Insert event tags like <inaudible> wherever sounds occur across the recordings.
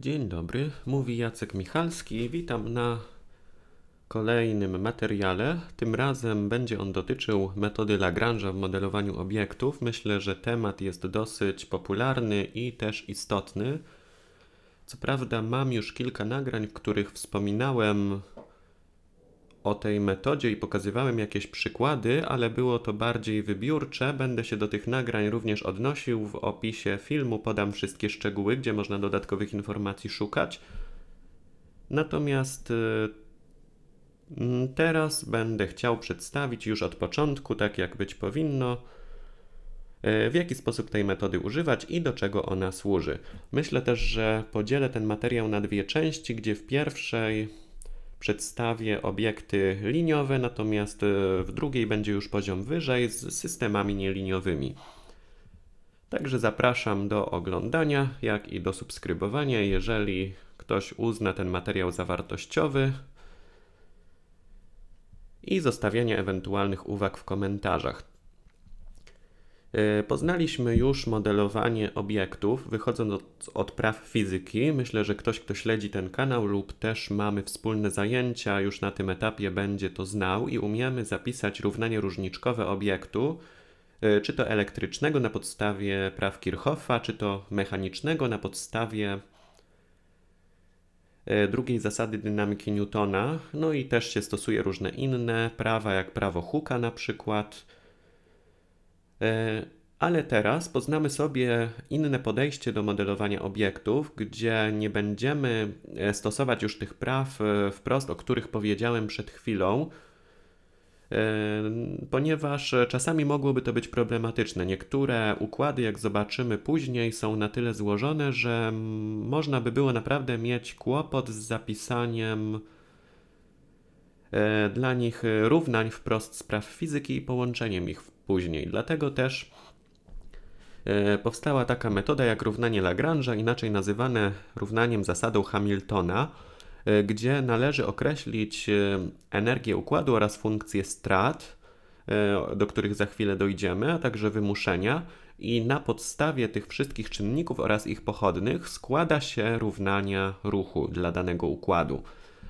Dzień dobry, mówi Jacek Michalski. Witam na kolejnym materiale. Tym razem będzie on dotyczył metody Lagrange'a w modelowaniu obiektów. Myślę, że temat jest dosyć popularny i też istotny. Co prawda, mam już kilka nagrań, w których wspominałem o tej metodzie i pokazywałem jakieś przykłady, ale było to bardziej wybiórcze. Będę się do tych nagrań również odnosił. W opisie filmu podam wszystkie szczegóły, gdzie można dodatkowych informacji szukać. Natomiast y, teraz będę chciał przedstawić już od początku, tak jak być powinno, y, w jaki sposób tej metody używać i do czego ona służy. Myślę też, że podzielę ten materiał na dwie części, gdzie w pierwszej przedstawię obiekty liniowe, natomiast e, w drugiej będzie już poziom wyżej z systemami nieliniowymi. Także zapraszam do oglądania, jak i do subskrybowania, jeżeli ktoś uzna ten materiał za wartościowy i zostawiania ewentualnych uwag w komentarzach. Y, poznaliśmy już modelowanie obiektów, wychodząc od, od, praw fizyki. Myślę, że ktoś, kto śledzi ten kanał lub też mamy wspólne zajęcia, już na tym etapie będzie to znał i umiemy zapisać równanie różniczkowe obiektu, y, czy to elektrycznego na podstawie praw Kirchhoffa, czy to mechanicznego na podstawie y, drugiej zasady dynamiki Newtona. No i też się stosuje różne inne prawa, jak prawo Hooka na przykład. E, ale teraz poznamy sobie inne podejście do modelowania obiektów, gdzie nie będziemy e, stosować już tych praw e, wprost, o których powiedziałem przed chwilą, ponieważ czasami mogłoby to być problematyczne. Niektóre układy, jak zobaczymy później, są na tyle złożone, że można by było naprawdę mieć kłopot z zapisaniem dla nich równań wprost z praw fizyki i połączeniem ich później. Dlatego też e, powstała taka metoda jak równanie Lagrange'a, inaczej nazywane równaniem zasadą Hamiltona, e, gdzie należy określić e, energię układu oraz funkcję strat, do których za chwilę dojdziemy, a także wymuszenia, i na podstawie tych wszystkich czynników oraz ich pochodnych składa się równania ruchu dla danego układu.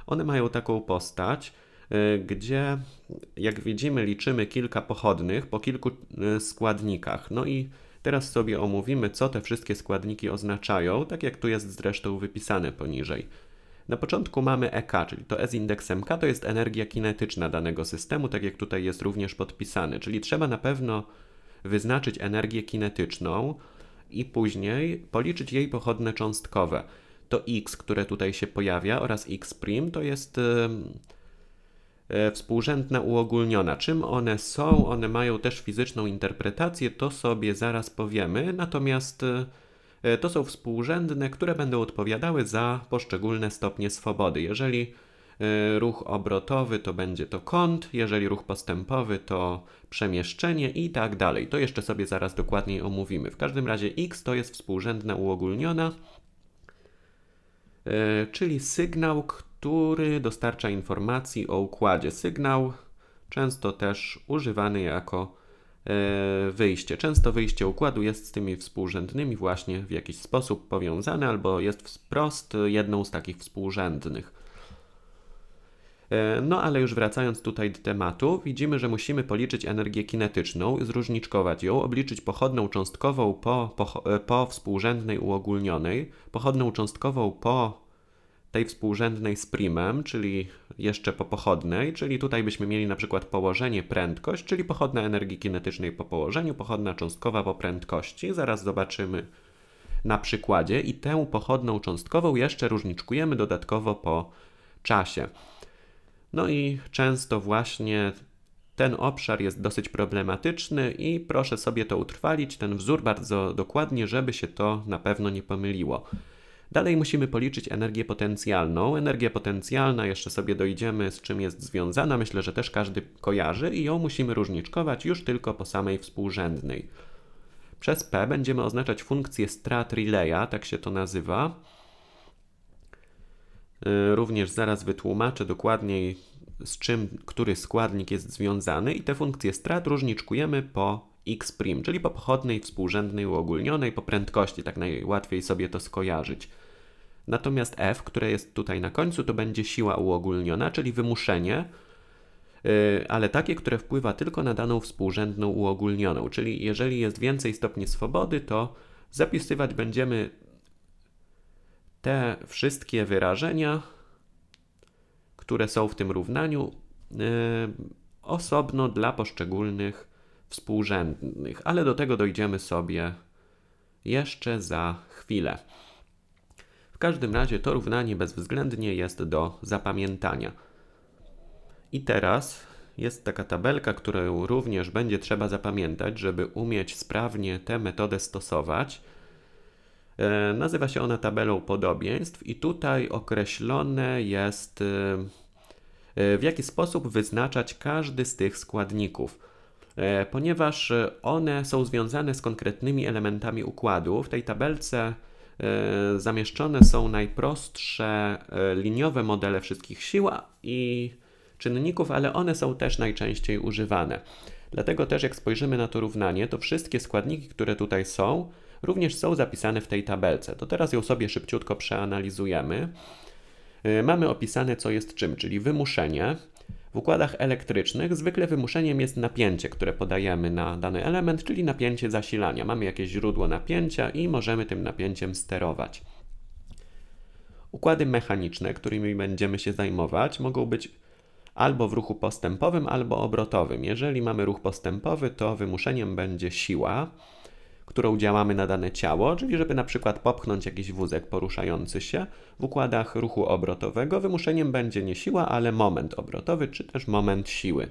One mają taką postać, Y, gdzie jak widzimy liczymy kilka pochodnych po kilku y, składnikach. No i teraz sobie omówimy, co te wszystkie składniki oznaczają, tak jak tu jest zresztą wypisane poniżej. Na początku mamy EK, czyli to E z indeksem K to jest energia kinetyczna danego systemu, tak jak tutaj jest również podpisane, czyli trzeba na pewno wyznaczyć energię kinetyczną i później policzyć jej pochodne cząstkowe. To x, które tutaj się pojawia oraz x' to jest... Yy, E, współrzędna uogólniona. Czym one są? One mają też fizyczną interpretację, to sobie zaraz powiemy. Natomiast e, e, to są współrzędne, które będą odpowiadały za poszczególne stopnie swobody. Jeżeli ruch obrotowy to będzie to kąt, jeżeli ruch postępowy to przemieszczenie i tak dalej. To jeszcze sobie zaraz dokładniej omówimy. W każdym razie x to jest współrzędna uogólniona, czyli sygnał, który dostarcza informacji o układzie sygnał, często też używany jako e, wyjście. Często wyjście układu jest z tymi współrzędnymi właśnie w jakiś sposób powiązane albo jest wprost jedną z takich współrzędnych. E, no ale już wracając tutaj do tematu, widzimy, że musimy policzyć energię kinetyczną, zróżniczkować ją, obliczyć pochodną cząstkową po, po, e, po współrzędnej uogólnionej, pochodną cząstkową po tej współrzędnej z primem, czyli jeszcze po pochodnej, czyli tutaj byśmy mieli na przykład położenie prędkość, czyli pochodna energii kinetycznej po położeniu, pochodna cząstkowa po prędkości. Zaraz zobaczymy na przykładzie i tę pochodną cząstkową jeszcze różniczkujemy dodatkowo po czasie. No i często właśnie ten obszar jest dosyć problematyczny i proszę sobie to utrwalić, ten wzór bardzo dokładnie, żeby się to na pewno nie pomyliło. Dalej musimy policzyć energię potencjalną. Energia potencjalna, jeszcze sobie dojdziemy z czym jest związana, myślę, że też każdy kojarzy i ją musimy różniczkować już tylko po samej współrzędnej. Przez P będziemy oznaczać funkcję strat relaya, tak się to nazywa. Y, również zaraz wytłumaczę dokładniej z czym który składnik jest związany i te funkcje strat różniczkujemy po x czyli po pochodnej współrzędnej uogólnionej, po prędkości, tak najłatwiej sobie to skojarzyć. Natomiast f, które jest tutaj na końcu, to będzie siła uogólniona, czyli wymuszenie, y, ale takie, które wpływa tylko na daną współrzędną uogólnioną. Czyli jeżeli jest więcej stopni swobody, to zapisywać będziemy te wszystkie wyrażenia, które są w tym równaniu, y, osobno dla poszczególnych współrzędnych, ale do tego dojdziemy sobie jeszcze za chwilę. W każdym razie to równanie bezwzględnie jest do zapamiętania. I teraz jest taka tabelka, którą również będzie trzeba zapamiętać, żeby umieć sprawnie tę metodę stosować. E, nazywa się ona tabelą podobieństw i tutaj określone jest e, e, w jaki sposób wyznaczać każdy z tych składników. E, ponieważ e, one są związane z konkretnymi elementami układu. W tej tabelce e, zamieszczone są najprostsze liniowe modele wszystkich sił i czynników, ale one są też najczęściej używane. Dlatego też jak spojrzymy na to równanie, to wszystkie składniki, które tutaj są, również są zapisane w tej tabelce. To teraz ją sobie szybciutko przeanalizujemy. Mamy opisane co jest czym, czyli wymuszenie, w układach elektrycznych zwykle wymuszeniem jest napięcie, które podajemy na dany element, czyli napięcie zasilania. Mamy jakieś źródło napięcia i możemy tym napięciem sterować. Układy mechaniczne, którymi będziemy się zajmować, mogą być albo w ruchu postępowym, albo obrotowym. Jeżeli mamy ruch postępowy, to wymuszeniem będzie siła, którą działamy na dane ciało, czyli żeby na przykład popchnąć jakiś wózek poruszający się w układach ruchu obrotowego, wymuszeniem będzie nie siła, ale moment obrotowy, czy też moment siły.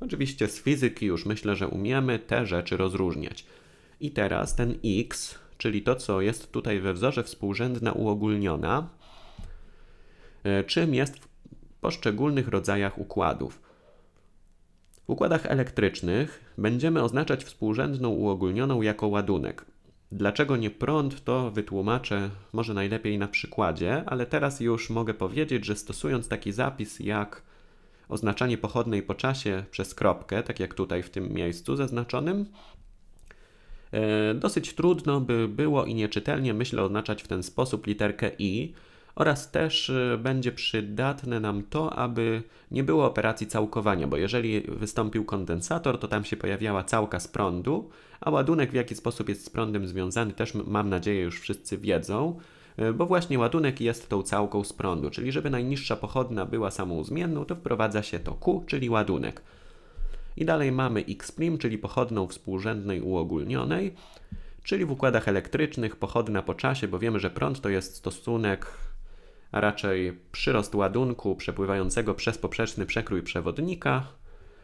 Oczywiście z fizyki już myślę, że umiemy te rzeczy rozróżniać. I teraz ten x, czyli to, co jest tutaj we wzorze współrzędna uogólniona, e, czym jest w poszczególnych rodzajach układów. W układach elektrycznych będziemy oznaczać współrzędną uogólnioną jako ładunek. Dlaczego nie prąd, to wytłumaczę może najlepiej na przykładzie, ale teraz już mogę powiedzieć, że stosując taki zapis jak oznaczanie pochodnej po czasie przez kropkę, tak jak tutaj w tym miejscu zaznaczonym, e, dosyć trudno by było i nieczytelnie myślę oznaczać w ten sposób literkę i, oraz też y, będzie przydatne nam to, aby nie było operacji całkowania, bo jeżeli wystąpił kondensator, to tam się pojawiała całka z prądu, a ładunek w jaki sposób jest z prądem związany też mam nadzieję już wszyscy wiedzą, y, bo właśnie ładunek jest tą całką z prądu, czyli żeby najniższa pochodna była samą zmienną, to wprowadza się to Q, czyli ładunek. I dalej mamy X', czyli pochodną współrzędnej uogólnionej, czyli w układach elektrycznych pochodna po czasie, bo wiemy, że prąd to jest stosunek a raczej przyrost ładunku przepływającego przez poprzeczny przekrój przewodnika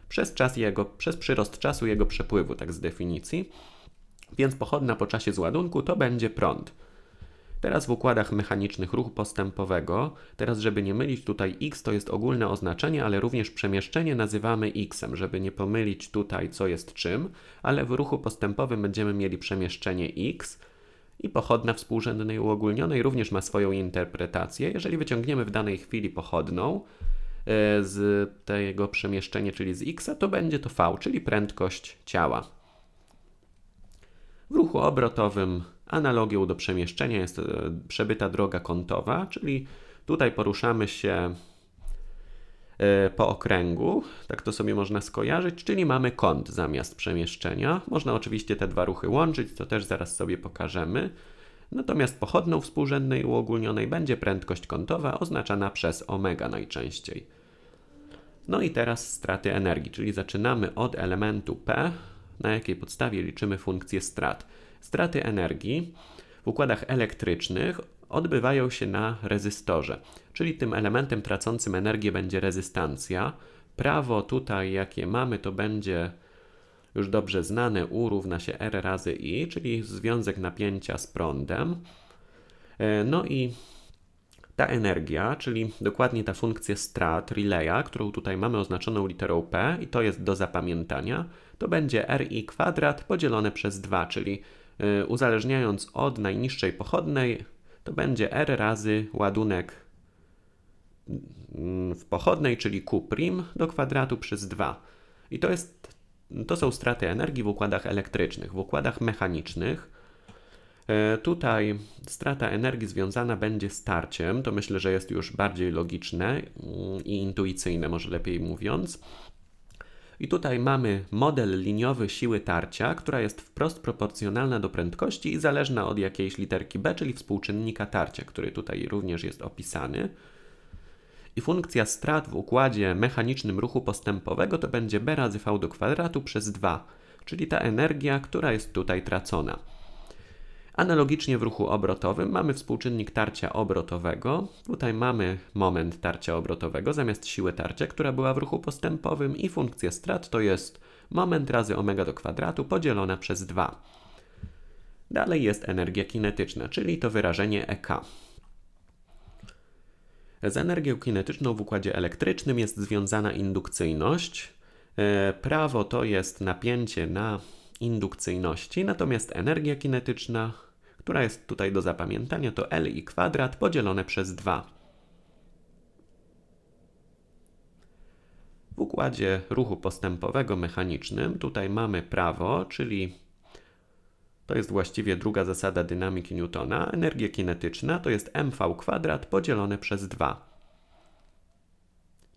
przez, czas jego, przez przyrost czasu jego przepływu, tak z definicji. Więc pochodna po czasie z ładunku to będzie prąd. Teraz w układach mechanicznych ruchu postępowego, teraz żeby nie mylić tutaj x to jest ogólne oznaczenie, ale również przemieszczenie nazywamy xem, żeby nie pomylić tutaj co jest czym, ale w ruchu postępowym będziemy mieli przemieszczenie x, i pochodna współrzędnej uogólnionej również ma swoją interpretację. Jeżeli wyciągniemy w danej chwili pochodną e, z tego przemieszczenia, czyli z x, to będzie to v, czyli prędkość ciała. W ruchu obrotowym analogią do przemieszczenia jest e, przebyta droga kątowa, czyli tutaj poruszamy się E, po okręgu, tak to sobie można skojarzyć, czyli mamy kąt zamiast przemieszczenia. Można oczywiście te dwa ruchy łączyć, to też zaraz sobie pokażemy. Natomiast pochodną współrzędnej uogólnionej będzie prędkość kątowa oznaczana przez omega najczęściej. No i teraz straty energii, czyli zaczynamy od elementu P, na jakiej podstawie liczymy funkcję strat. Straty energii w układach elektrycznych odbywają się na rezystorze, czyli tym elementem tracącym energię będzie rezystancja. Prawo tutaj, jakie mamy, to będzie już dobrze znane U równa się R razy I, czyli związek napięcia z prądem. E, no i ta energia, czyli dokładnie ta funkcja strat relaya, którą tutaj mamy oznaczoną literą P i to jest do zapamiętania, to będzie RI kwadrat podzielone przez 2, czyli Y, uzależniając od najniższej pochodnej, to będzie R razy ładunek mm, w pochodnej, czyli Q' do kwadratu przez 2. I to, jest, to są straty energii w układach elektrycznych, w układach mechanicznych. Y, tutaj strata energii związana będzie z tarciem. To myślę, że jest już bardziej logiczne mm, i intuicyjne, może lepiej mówiąc. I tutaj mamy model liniowy siły tarcia, która jest wprost proporcjonalna do prędkości i zależna od jakiejś literki b, czyli współczynnika tarcia, który tutaj również jest opisany. I funkcja strat w układzie mechanicznym ruchu postępowego to będzie b razy v do kwadratu przez 2, czyli ta energia, która jest tutaj tracona. Analogicznie w ruchu obrotowym mamy współczynnik tarcia obrotowego. Tutaj mamy moment tarcia obrotowego zamiast siły tarcia, która była w ruchu postępowym i funkcja strat to jest moment razy omega do kwadratu podzielona przez 2. Dalej jest energia kinetyczna, czyli to wyrażenie EK. Z energią kinetyczną w układzie elektrycznym jest związana indukcyjność. E, prawo to jest napięcie na indukcyjności, natomiast energia kinetyczna, która jest tutaj do zapamiętania, to L i kwadrat podzielone przez 2. W układzie ruchu postępowego mechanicznym tutaj mamy prawo, czyli to jest właściwie druga zasada dynamiki Newtona. Energia kinetyczna to jest mv kwadrat podzielone przez 2.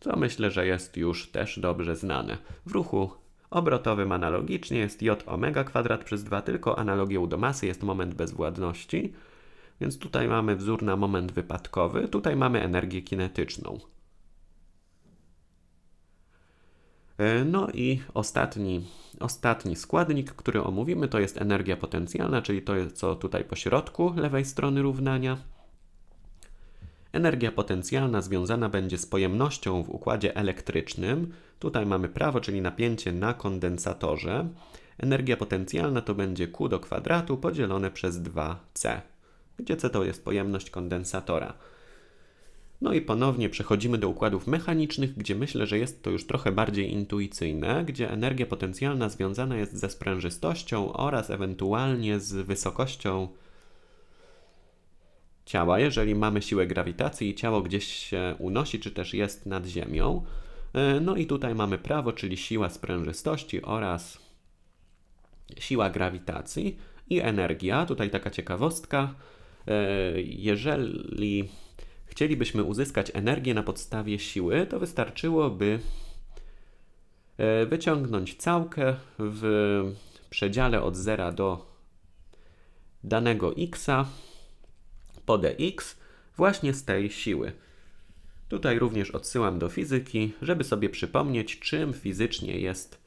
Co myślę, że jest już też dobrze znane. W ruchu Obrotowym analogicznie jest j omega kwadrat przez 2, tylko analogią do masy jest moment bezwładności. Więc tutaj mamy wzór na moment wypadkowy, tutaj mamy energię kinetyczną. E, no i ostatni, ostatni składnik, który omówimy, to jest energia potencjalna, czyli to, co tutaj po środku lewej strony równania. Energia potencjalna związana będzie z pojemnością w układzie elektrycznym, Tutaj mamy prawo, czyli napięcie na kondensatorze. Energia potencjalna to będzie Q do kwadratu podzielone przez 2C, gdzie C to jest pojemność kondensatora. No i ponownie przechodzimy do układów mechanicznych, gdzie myślę, że jest to już trochę bardziej intuicyjne, gdzie energia potencjalna związana jest ze sprężystością oraz ewentualnie z wysokością ciała, jeżeli mamy siłę grawitacji i ciało gdzieś się unosi, czy też jest nad ziemią. E, no i tutaj mamy prawo, czyli siła sprężystości oraz siła grawitacji i energia. Tutaj taka ciekawostka. E, jeżeli chcielibyśmy uzyskać energię na podstawie siły, to wystarczyłoby e, wyciągnąć całkę w przedziale od 0 do danego x po dx właśnie z tej siły. Tutaj również odsyłam do fizyki, żeby sobie przypomnieć, czym fizycznie jest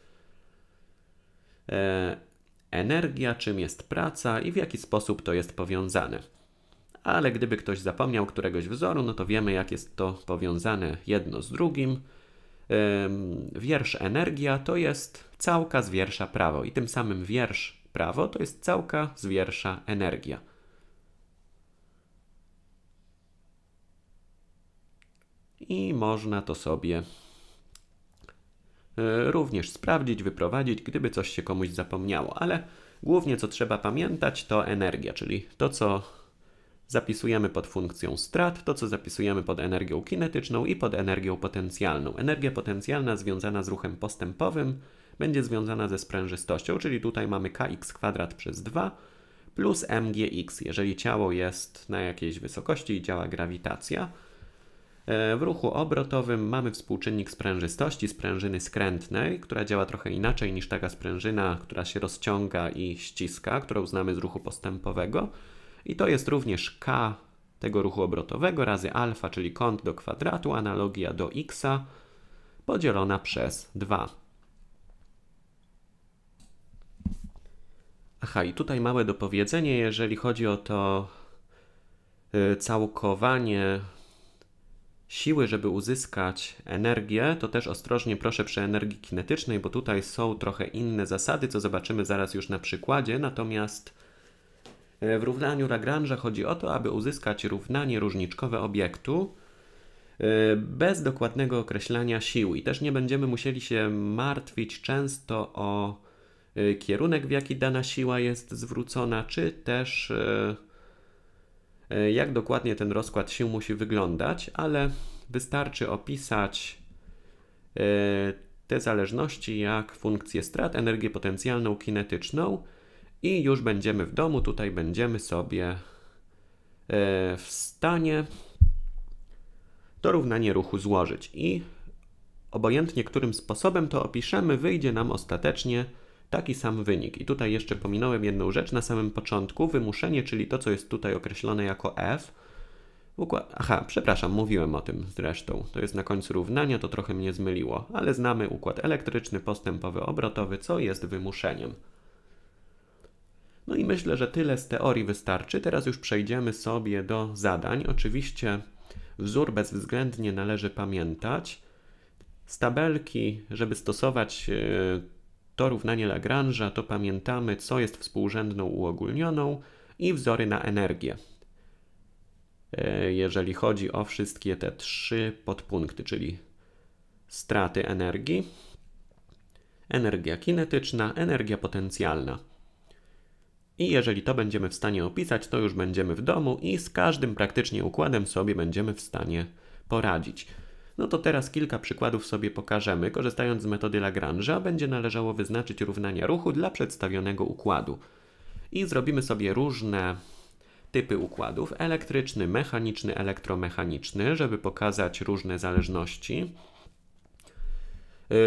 e, energia, czym jest praca i w jaki sposób to jest powiązane. Ale gdyby ktoś zapomniał któregoś wzoru, no to wiemy, jak jest to powiązane jedno z drugim. E, wiersz energia to jest całka z wiersza prawo i tym samym wiersz prawo to jest całka z wiersza energia. i można to sobie e, również sprawdzić, wyprowadzić, gdyby coś się komuś zapomniało, ale głównie co trzeba pamiętać to energia, czyli to co zapisujemy pod funkcją strat, to co zapisujemy pod energią kinetyczną i pod energią potencjalną. Energia potencjalna związana z ruchem postępowym będzie związana ze sprężystością, czyli tutaj mamy kx kwadrat przez 2 plus mgx, jeżeli ciało jest na jakiejś wysokości i działa grawitacja. E, w ruchu obrotowym mamy współczynnik sprężystości, sprężyny skrętnej, która działa trochę inaczej niż taka sprężyna, która się rozciąga i ściska, którą znamy z ruchu postępowego. I to jest również K tego ruchu obrotowego razy alfa, czyli kąt do kwadratu, analogia do x, podzielona przez 2. Aha, i tutaj małe dopowiedzenie, jeżeli chodzi o to y, całkowanie siły, żeby uzyskać energię, to też ostrożnie proszę przy energii kinetycznej, bo tutaj są trochę inne zasady, co zobaczymy zaraz już na przykładzie. Natomiast e, w równaniu Lagrange'a chodzi o to, aby uzyskać równanie różniczkowe obiektu e, bez dokładnego określania sił i też nie będziemy musieli się martwić często o e, kierunek, w jaki dana siła jest zwrócona, czy też E, jak dokładnie ten rozkład sił musi wyglądać, ale wystarczy opisać e, te zależności jak funkcję strat, energię potencjalną, kinetyczną i już będziemy w domu. Tutaj będziemy sobie e, w stanie to równanie ruchu złożyć i obojętnie którym sposobem to opiszemy, wyjdzie nam ostatecznie taki sam wynik. I tutaj jeszcze pominąłem jedną rzecz na samym początku. Wymuszenie, czyli to, co jest tutaj określone jako f. Układ... Aha, przepraszam, mówiłem o tym zresztą. To jest na końcu równania, to trochę mnie zmyliło. Ale znamy układ elektryczny, postępowy, obrotowy, co jest wymuszeniem. No i myślę, że tyle z teorii wystarczy. Teraz już przejdziemy sobie do zadań. Oczywiście wzór bezwzględnie należy pamiętać. Z tabelki, żeby stosować e, to równanie Lagrange'a, to pamiętamy, co jest współrzędną uogólnioną i wzory na energię. E, jeżeli chodzi o wszystkie te trzy podpunkty, czyli straty energii, energia kinetyczna, energia potencjalna. I jeżeli to będziemy w stanie opisać, to już będziemy w domu i z każdym praktycznie układem sobie będziemy w stanie poradzić. No to teraz kilka przykładów sobie pokażemy, korzystając z metody Lagrange'a będzie należało wyznaczyć równania ruchu dla przedstawionego układu. I zrobimy sobie różne typy układów, elektryczny, mechaniczny, elektromechaniczny, żeby pokazać różne zależności.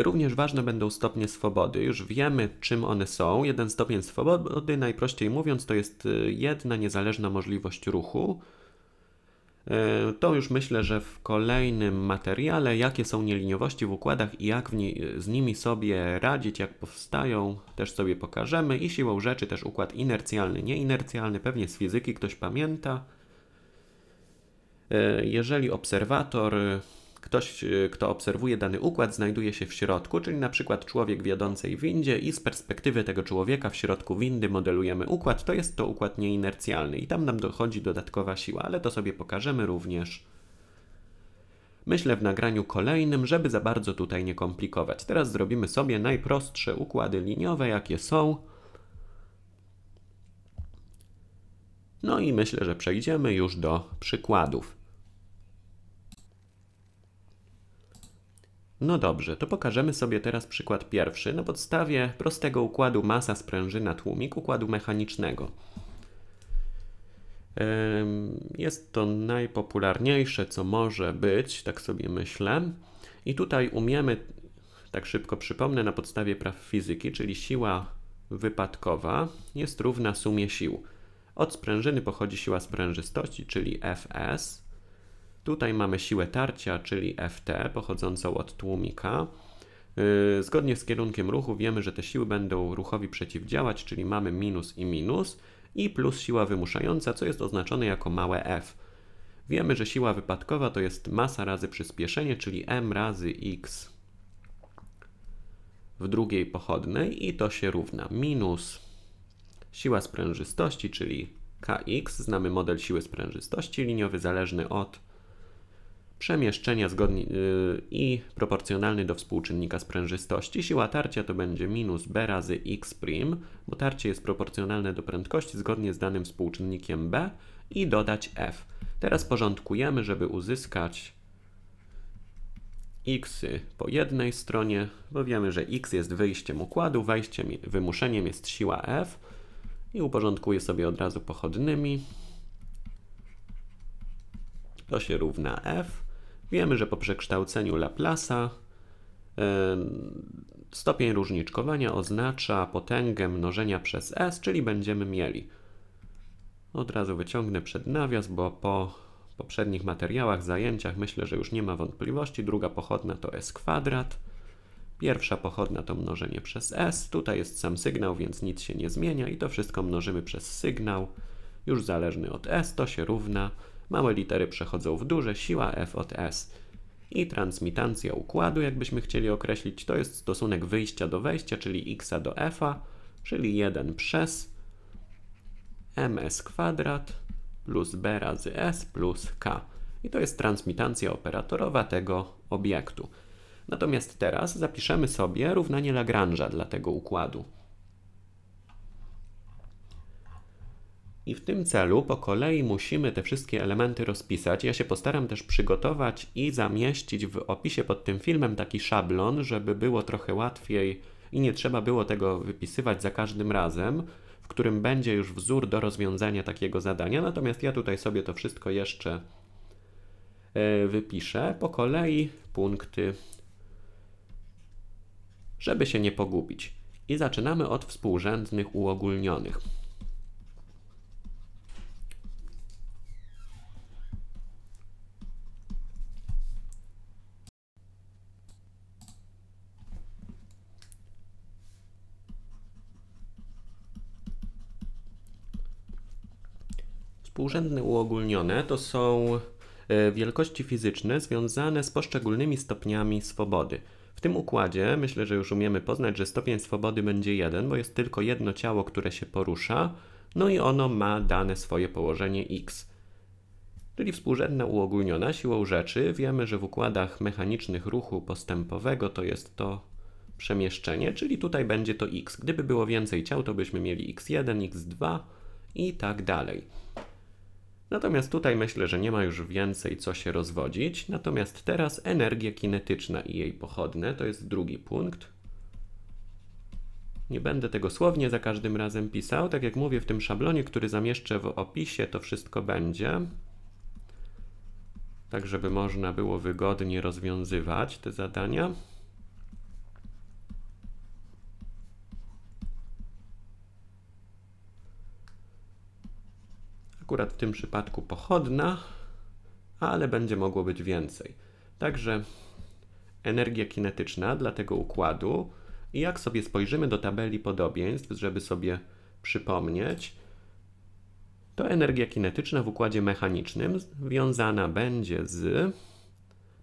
Y, również ważne będą stopnie swobody. Już wiemy, czym one są. Jeden stopień swobody, najprościej mówiąc, to jest y, jedna niezależna możliwość ruchu. E, to już myślę, że w kolejnym materiale, jakie są nieliniowości w układach i jak nie, z nimi sobie radzić, jak powstają, też sobie pokażemy. I siłą rzeczy też układ inercjalny, nieinercjalny, pewnie z fizyki ktoś pamięta. E, jeżeli obserwator Ktoś, e, kto obserwuje dany układ, znajduje się w środku, czyli na przykład człowiek w jadącej windzie i z perspektywy tego człowieka w środku windy modelujemy układ, to jest to układ nieinercjalny i tam nam dochodzi dodatkowa siła, ale to sobie pokażemy również. Myślę w nagraniu kolejnym, żeby za bardzo tutaj nie komplikować. Teraz zrobimy sobie najprostsze układy liniowe, jakie są. No i myślę, że przejdziemy już do przykładów. No dobrze, to pokażemy sobie teraz przykład pierwszy na podstawie prostego układu masa sprężyna tłumik układu mechanicznego. Jest to najpopularniejsze, co może być, tak sobie myślę. I tutaj umiemy, tak szybko przypomnę, na podstawie praw fizyki, czyli siła wypadkowa jest równa sumie sił. Od sprężyny pochodzi siła sprężystości, czyli Fs, Tutaj mamy siłę tarcia, czyli FT, pochodzącą od tłumika. Y, zgodnie z kierunkiem ruchu wiemy, że te siły będą ruchowi przeciwdziałać, czyli mamy minus i minus i plus siła wymuszająca, co jest oznaczone jako małe f. Wiemy, że siła wypadkowa to jest masa razy przyspieszenie, czyli m razy x w drugiej pochodnej i to się równa minus siła sprężystości, czyli kx. Znamy model siły sprężystości liniowy zależny od przemieszczenia zgodnie, y, i proporcjonalny do współczynnika sprężystości. Siła tarcia to będzie minus b razy x', bo tarcie jest proporcjonalne do prędkości zgodnie z danym współczynnikiem b i dodać f. Teraz porządkujemy, żeby uzyskać x po jednej stronie, bo wiemy, że x jest wyjściem układu, wejściem, wymuszeniem jest siła f i uporządkuję sobie od razu pochodnymi. To się równa f. Wiemy, że po przekształceniu Laplace'a stopień różniczkowania oznacza potęgę mnożenia przez s, czyli będziemy mieli. Od razu wyciągnę przed nawias, bo po poprzednich materiałach, zajęciach myślę, że już nie ma wątpliwości. Druga pochodna to s kwadrat. Pierwsza pochodna to mnożenie przez s. Tutaj jest sam sygnał, więc nic się nie zmienia i to wszystko mnożymy przez sygnał. Już zależny od s to się równa Małe litery przechodzą w duże, siła F od S. I transmitancja układu, jakbyśmy chcieli określić, to jest stosunek wyjścia do wejścia, czyli x do f, czyli 1 przez ms kwadrat plus b razy s plus k. I to jest transmitancja operatorowa tego obiektu. Natomiast teraz zapiszemy sobie równanie Lagrange'a dla tego układu. I w tym celu po kolei musimy te wszystkie elementy rozpisać. Ja się postaram też przygotować i zamieścić w opisie pod tym filmem taki szablon, żeby było trochę łatwiej i nie trzeba było tego wypisywać za każdym razem, w którym będzie już wzór do rozwiązania takiego zadania. Natomiast ja tutaj sobie to wszystko jeszcze e, wypiszę po kolei punkty, żeby się nie pogubić. I zaczynamy od współrzędnych uogólnionych. Współrzędne uogólnione to są e, wielkości fizyczne związane z poszczególnymi stopniami swobody. W tym układzie myślę, że już umiemy poznać, że stopień swobody będzie jeden, bo jest tylko jedno ciało, które się porusza, no i ono ma dane swoje położenie x. Czyli współrzędna uogólniona siłą rzeczy wiemy, że w układach mechanicznych ruchu postępowego to jest to przemieszczenie, czyli tutaj będzie to x. Gdyby było więcej ciał, to byśmy mieli x1, x2 i tak dalej. Natomiast tutaj myślę, że nie ma już więcej co się rozwodzić. Natomiast teraz energia kinetyczna i jej pochodne to jest drugi punkt. Nie będę tego słownie za każdym razem pisał. Tak jak mówię, w tym szablonie, który zamieszczę w opisie, to wszystko będzie. Tak, żeby można było wygodnie rozwiązywać te zadania. Akurat w tym przypadku pochodna, ale będzie mogło być więcej. Także energia kinetyczna dla tego układu. I jak sobie spojrzymy do tabeli podobieństw, żeby sobie przypomnieć, to energia kinetyczna w układzie mechanicznym wiązana będzie z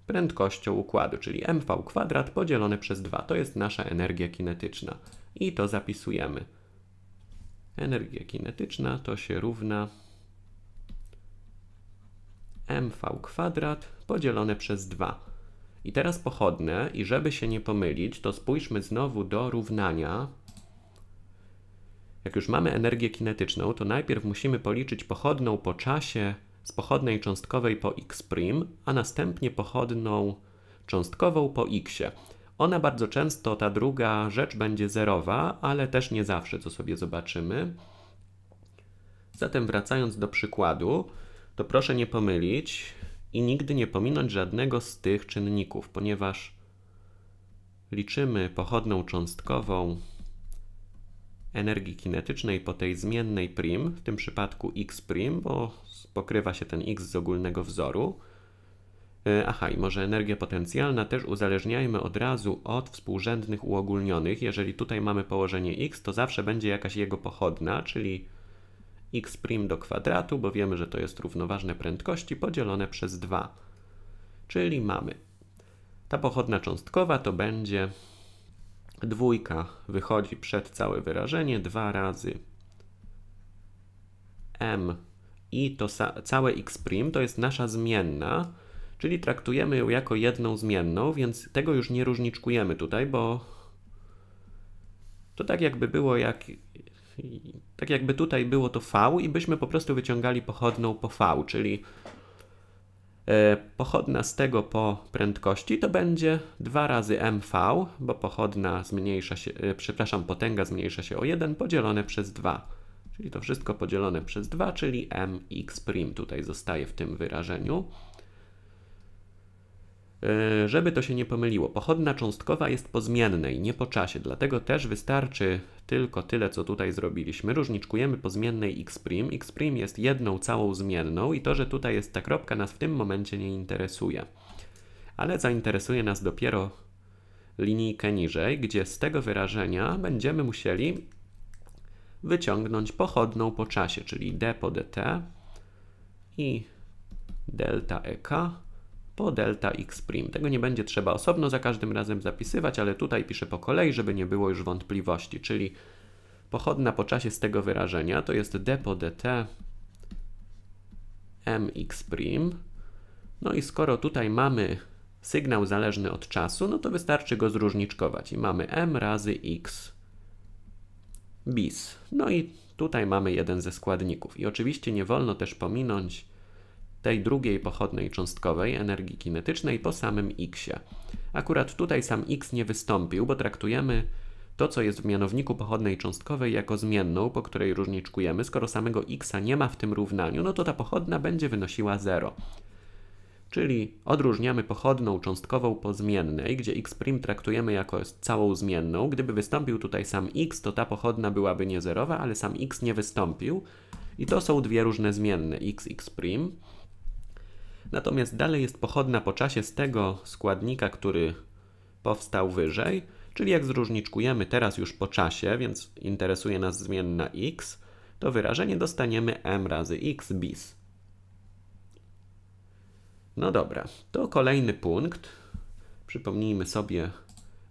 prędkością układu, czyli mv kwadrat podzielone przez 2. To jest nasza energia kinetyczna. I to zapisujemy. Energia kinetyczna to się równa mv kwadrat podzielone przez 2. I teraz pochodne i żeby się nie pomylić, to spójrzmy znowu do równania. Jak już mamy energię kinetyczną, to najpierw musimy policzyć pochodną po czasie z pochodnej cząstkowej po x', a następnie pochodną cząstkową po x. Ona bardzo często, ta druga rzecz będzie zerowa, ale też nie zawsze, co sobie zobaczymy. Zatem wracając do przykładu, to proszę nie pomylić i nigdy nie pominąć żadnego z tych czynników, ponieważ liczymy pochodną cząstkową energii kinetycznej po tej zmiennej prim, w tym przypadku x prim, bo pokrywa się ten x z ogólnego wzoru. E, aha, i może energia potencjalna też uzależniajmy od razu od współrzędnych uogólnionych. Jeżeli tutaj mamy położenie x, to zawsze będzie jakaś jego pochodna, czyli x' do kwadratu, bo wiemy, że to jest równoważne prędkości podzielone przez 2. Czyli mamy ta pochodna cząstkowa to będzie dwójka wychodzi przed całe wyrażenie 2 razy m i to całe x' to jest nasza zmienna, czyli traktujemy ją jako jedną zmienną, więc tego już nie różniczkujemy tutaj, bo to tak jakby było jak i tak jakby tutaj było to V i byśmy po prostu wyciągali pochodną po V, czyli e, pochodna z tego po prędkości to będzie 2 razy mv, bo pochodna zmniejsza się, e, przepraszam, potęga zmniejsza się o 1 podzielone przez 2. Czyli to wszystko podzielone przez 2, czyli mx' tutaj zostaje w tym wyrażeniu. Y, żeby to się nie pomyliło. Pochodna cząstkowa jest po zmiennej, nie po czasie, dlatego też wystarczy tylko tyle, co tutaj zrobiliśmy. Różniczkujemy po zmiennej x'. x' jest jedną całą zmienną i to, że tutaj jest ta kropka nas w tym momencie nie interesuje. Ale zainteresuje nas dopiero linijkę niżej, gdzie z tego wyrażenia będziemy musieli wyciągnąć pochodną po czasie, czyli d po dt i delta ek po delta x prim Tego nie będzie trzeba osobno za każdym razem zapisywać, ale tutaj piszę po kolei, żeby nie było już wątpliwości, czyli pochodna po czasie z tego wyrażenia to jest d po dt mx prim. No i skoro tutaj mamy sygnał zależny od czasu, no to wystarczy go zróżniczkować i mamy m razy x bis. No i tutaj mamy jeden ze składników. I oczywiście nie wolno też pominąć tej drugiej pochodnej cząstkowej energii kinetycznej po samym x. Akurat tutaj sam x nie wystąpił, bo traktujemy to, co jest w mianowniku pochodnej cząstkowej jako zmienną, po której różniczkujemy. Skoro samego x nie ma w tym równaniu, no to ta pochodna będzie wynosiła 0. Czyli odróżniamy pochodną cząstkową po zmiennej, gdzie x' traktujemy jako całą zmienną. Gdyby wystąpił tutaj sam x, to ta pochodna byłaby niezerowa, ale sam x nie wystąpił. I to są dwie różne zmienne, x, x' natomiast dalej jest pochodna po czasie z tego składnika, który powstał wyżej, czyli jak zróżniczkujemy teraz już po czasie, więc interesuje nas zmienna x, to wyrażenie dostaniemy m razy x bis. No dobra, to kolejny punkt. Przypomnijmy sobie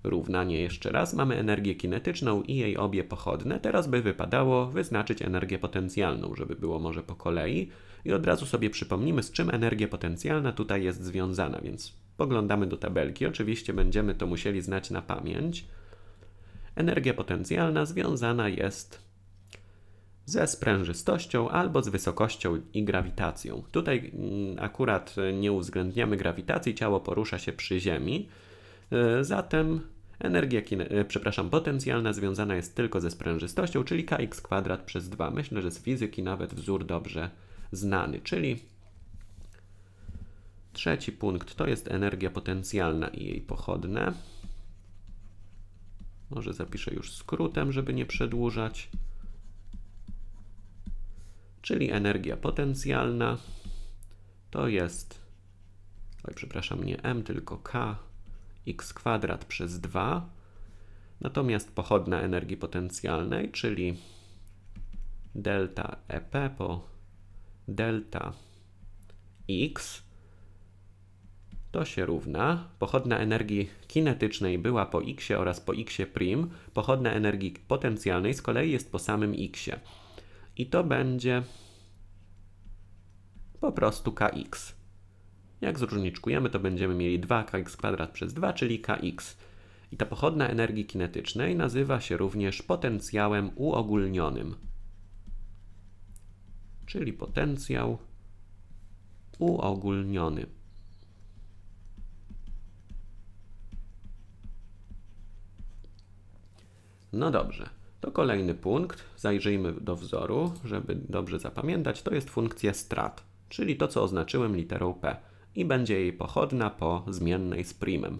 równanie jeszcze raz. Mamy energię kinetyczną i jej obie pochodne. Teraz by wypadało wyznaczyć energię potencjalną, żeby było może po kolei i od razu sobie przypomnimy, z czym energia potencjalna tutaj jest związana, więc poglądamy do tabelki. Oczywiście będziemy to musieli znać na pamięć. Energia potencjalna związana jest ze sprężystością albo z wysokością i grawitacją. Tutaj mm, akurat nie uwzględniamy grawitacji, ciało porusza się przy Ziemi, e, zatem energia, e, przepraszam, potencjalna związana jest tylko ze sprężystością, czyli kx kwadrat przez 2. Myślę, że z fizyki nawet wzór dobrze znany, czyli trzeci punkt to jest energia potencjalna i jej pochodne. Może zapiszę już skrótem, żeby nie przedłużać. Czyli energia potencjalna to jest, oj przepraszam, nie m, tylko k, x kwadrat przez 2. Natomiast pochodna energii potencjalnej, czyli delta EP po delta x to się równa, pochodna energii kinetycznej była po x oraz po x prim, pochodna energii potencjalnej z kolei jest po samym x. I to będzie po prostu kx. Jak zróżniczkujemy, to będziemy mieli 2 kx kwadrat przez 2, czyli kx. I ta pochodna energii kinetycznej nazywa się również potencjałem uogólnionym czyli potencjał uogólniony. No dobrze, to kolejny punkt. Zajrzyjmy do wzoru, żeby dobrze zapamiętać. To jest funkcja strat, czyli to, co oznaczyłem literą P i będzie jej pochodna po zmiennej z primem.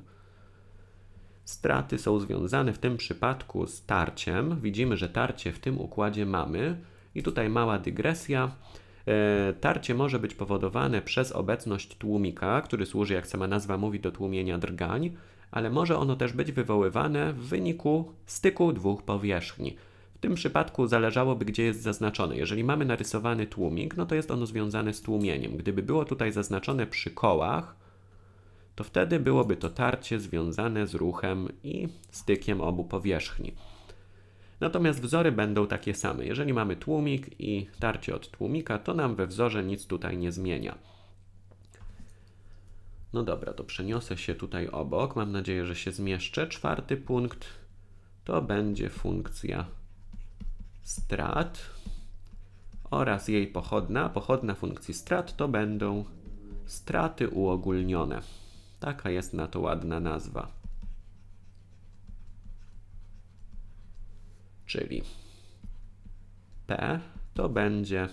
Straty są związane w tym przypadku z tarciem. Widzimy, że tarcie w tym układzie mamy, i tutaj mała dygresja. E, tarcie może być powodowane przez obecność tłumika, który służy, jak sama nazwa mówi, do tłumienia drgań, ale może ono też być wywoływane w wyniku styku dwóch powierzchni. W tym przypadku zależałoby, gdzie jest zaznaczone. Jeżeli mamy narysowany tłumik, no to jest ono związane z tłumieniem. Gdyby było tutaj zaznaczone przy kołach, to wtedy byłoby to tarcie związane z ruchem i stykiem obu powierzchni. Natomiast wzory będą takie same. Jeżeli mamy tłumik i tarcie od tłumika, to nam we wzorze nic tutaj nie zmienia. No dobra, to przeniosę się tutaj obok. Mam nadzieję, że się zmieszczę. Czwarty punkt to będzie funkcja strat oraz jej pochodna. Pochodna funkcji strat to będą straty uogólnione. Taka jest na to ładna nazwa. czyli P to będzie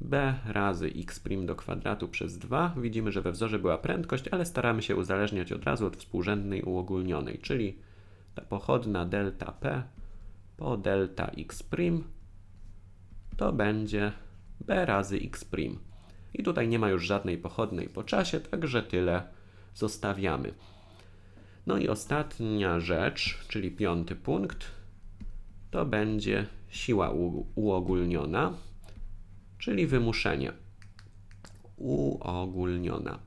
b razy x' do kwadratu przez 2. Widzimy, że we wzorze była prędkość, ale staramy się uzależniać od razu od współrzędnej uogólnionej, czyli ta pochodna delta p po delta x' to będzie b razy x'. I tutaj nie ma już żadnej pochodnej po czasie, także tyle zostawiamy. No i ostatnia rzecz, czyli piąty punkt, to będzie siła uogólniona, czyli wymuszenie. Uogólniona.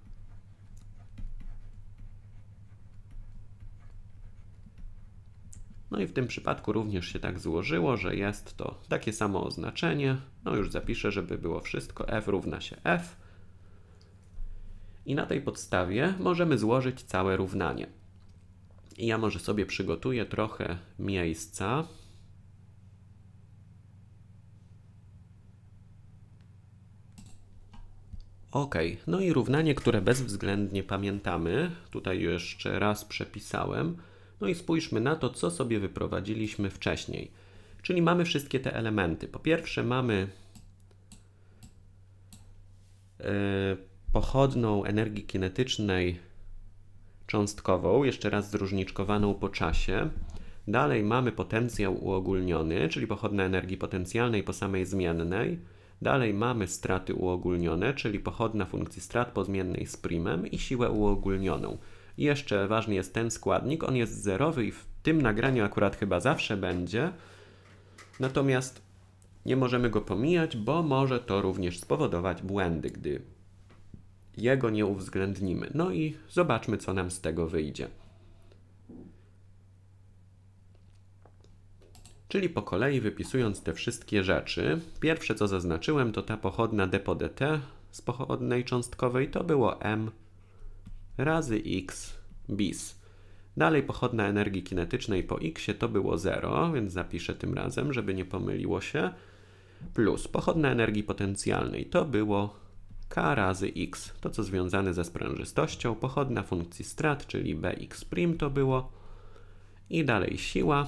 No i w tym przypadku również się tak złożyło, że jest to takie samo oznaczenie. No już zapiszę, żeby było wszystko. f równa się f. I na tej podstawie możemy złożyć całe równanie. I ja może sobie przygotuję trochę miejsca. Ok, no i równanie, które bezwzględnie pamiętamy, tutaj jeszcze raz przepisałem. No i spójrzmy na to, co sobie wyprowadziliśmy wcześniej. Czyli mamy wszystkie te elementy. Po pierwsze mamy e, pochodną energii kinetycznej cząstkową, jeszcze raz zróżniczkowaną po czasie. Dalej mamy potencjał uogólniony, czyli pochodna energii potencjalnej po samej zmiennej Dalej mamy straty uogólnione, czyli pochodna funkcji strat pozmiennej z primem i siłę uogólnioną. Jeszcze ważny jest ten składnik, on jest zerowy i w tym nagraniu akurat chyba zawsze będzie. Natomiast nie możemy go pomijać, bo może to również spowodować błędy, gdy jego nie uwzględnimy. No i zobaczmy, co nam z tego wyjdzie. Czyli po kolei wypisując te wszystkie rzeczy, pierwsze co zaznaczyłem to ta pochodna d po dt z pochodnej cząstkowej to było m razy x bis. Dalej pochodna energii kinetycznej po x to było 0, więc zapiszę tym razem, żeby nie pomyliło się, plus pochodna energii potencjalnej to było k razy x, to co związane ze sprężystością, pochodna funkcji strat, czyli bx' to było i dalej siła,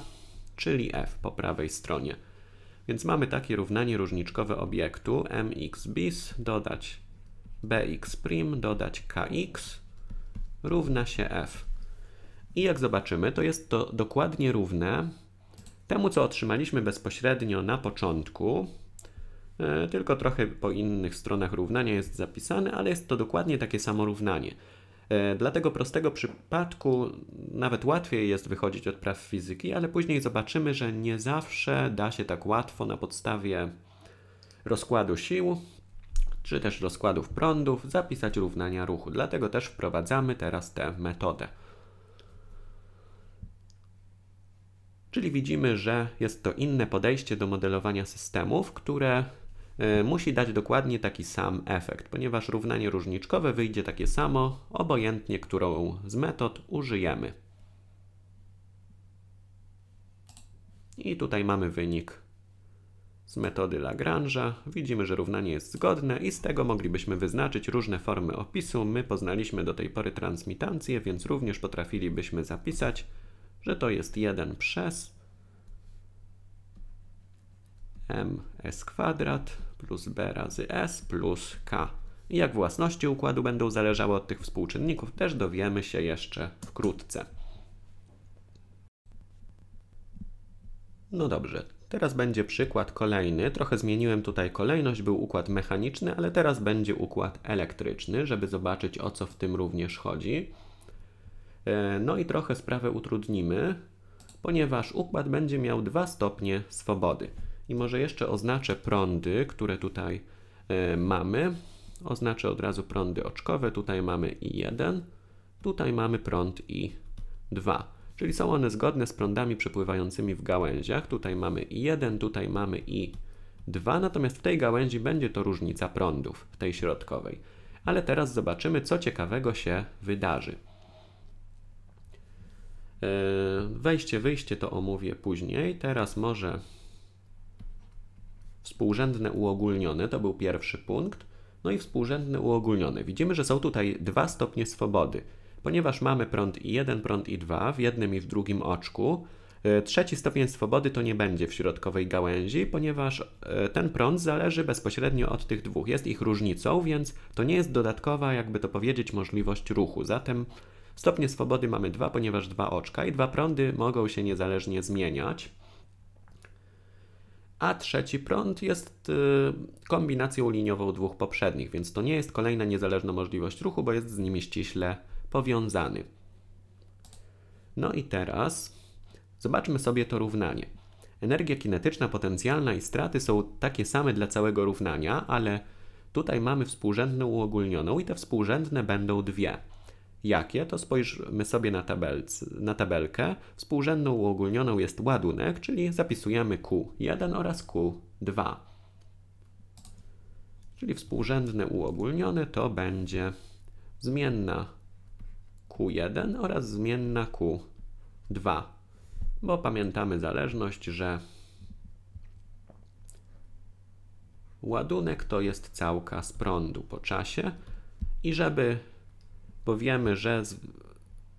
czyli f po prawej stronie. Więc mamy takie równanie różniczkowe obiektu mx bis dodać bx prim dodać kx równa się f. I jak zobaczymy, to jest to dokładnie równe temu, co otrzymaliśmy bezpośrednio na początku, e, tylko trochę po innych stronach równania jest zapisane, ale jest to dokładnie takie samo równanie. E, dla tego prostego przypadku nawet łatwiej jest wychodzić od praw fizyki, ale później zobaczymy, że nie zawsze da się tak łatwo na podstawie rozkładu sił czy też rozkładów prądów zapisać równania ruchu. Dlatego też wprowadzamy teraz tę metodę. Czyli widzimy, że jest to inne podejście do modelowania systemów, które E, musi dać dokładnie taki sam efekt, ponieważ równanie różniczkowe wyjdzie takie samo, obojętnie którą z metod użyjemy. I tutaj mamy wynik z metody Lagrange'a. Widzimy, że równanie jest zgodne i z tego moglibyśmy wyznaczyć różne formy opisu. My poznaliśmy do tej pory transmitancję, więc również potrafilibyśmy zapisać, że to jest 1 przez ms kwadrat plus b razy s plus k. I jak własności układu będą zależały od tych współczynników, też dowiemy się jeszcze wkrótce. No dobrze, teraz będzie przykład kolejny. Trochę zmieniłem tutaj kolejność, był układ mechaniczny, ale teraz będzie układ elektryczny, żeby zobaczyć o co w tym również chodzi. E, no i trochę sprawę utrudnimy, ponieważ układ będzie miał dwa stopnie swobody. I może jeszcze oznaczę prądy, które tutaj e, mamy. Oznaczę od razu prądy oczkowe. Tutaj mamy I1, tutaj mamy prąd I2. Czyli są one zgodne z prądami przepływającymi w gałęziach. Tutaj mamy I1, tutaj mamy I2, natomiast w tej gałęzi będzie to różnica prądów, w tej środkowej. Ale teraz zobaczymy, co ciekawego się wydarzy. E, wejście, wyjście to omówię później. Teraz może Współrzędne uogólnione to był pierwszy punkt, no i współrzędne uogólnione. Widzimy, że są tutaj dwa stopnie swobody. Ponieważ mamy prąd I1, prąd I2 w jednym i w drugim oczku, e, Trzeci stopień swobody to nie będzie w środkowej gałęzi, ponieważ e, ten prąd zależy bezpośrednio od tych dwóch. Jest ich różnicą, więc to nie jest dodatkowa, jakby to powiedzieć, możliwość ruchu. Zatem stopnie swobody mamy dwa, ponieważ dwa oczka i dwa prądy mogą się niezależnie zmieniać a trzeci prąd jest y, kombinacją liniową dwóch poprzednich, więc to nie jest kolejna niezależna możliwość ruchu, bo jest z nimi ściśle powiązany. No i teraz zobaczmy sobie to równanie. Energia kinetyczna potencjalna i straty są takie same dla całego równania, ale tutaj mamy współrzędną uogólnioną i te współrzędne będą dwie. Jakie? To spojrzymy sobie na, tabelc, na tabelkę. Współrzędną uogólnioną jest ładunek, czyli zapisujemy Q1 oraz Q2. Czyli współrzędne uogólnione to będzie zmienna Q1 oraz zmienna Q2. Bo pamiętamy zależność, że ładunek to jest całka z prądu po czasie i żeby bo wiemy, że z,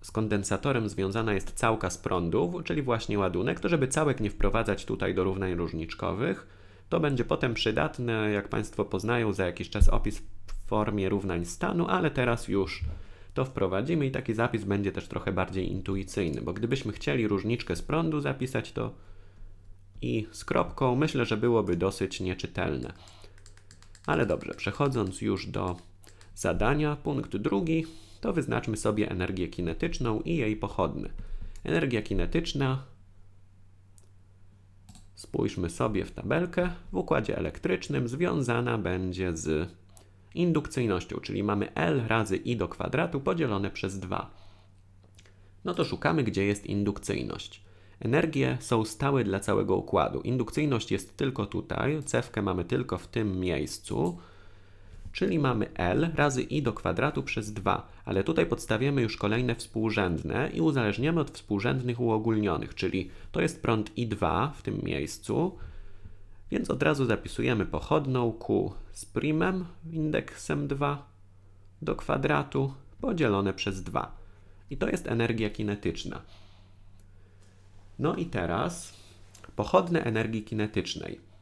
z kondensatorem związana jest całka z prądów, czyli właśnie ładunek, to żeby całek nie wprowadzać tutaj do równań różniczkowych, to będzie potem przydatne, jak Państwo poznają za jakiś czas opis w formie równań stanu, ale teraz już to wprowadzimy i taki zapis będzie też trochę bardziej intuicyjny, bo gdybyśmy chcieli różniczkę z prądu zapisać, to i z kropką myślę, że byłoby dosyć nieczytelne. Ale dobrze, przechodząc już do zadania, punkt drugi to wyznaczmy sobie energię kinetyczną i jej pochodne. Energia kinetyczna, spójrzmy sobie w tabelkę, w układzie elektrycznym związana będzie z indukcyjnością, czyli mamy L razy I do kwadratu podzielone przez 2. No to szukamy, gdzie jest indukcyjność. Energie są stałe dla całego układu. Indukcyjność jest tylko tutaj, cewkę mamy tylko w tym miejscu czyli mamy L razy i do kwadratu przez 2, ale tutaj podstawiamy już kolejne współrzędne i uzależniamy od współrzędnych uogólnionych, czyli to jest prąd I2 w tym miejscu, więc od razu zapisujemy pochodną Q z primem indeksem 2 do kwadratu podzielone przez 2. I to jest energia kinetyczna. No i teraz pochodne energii kinetycznej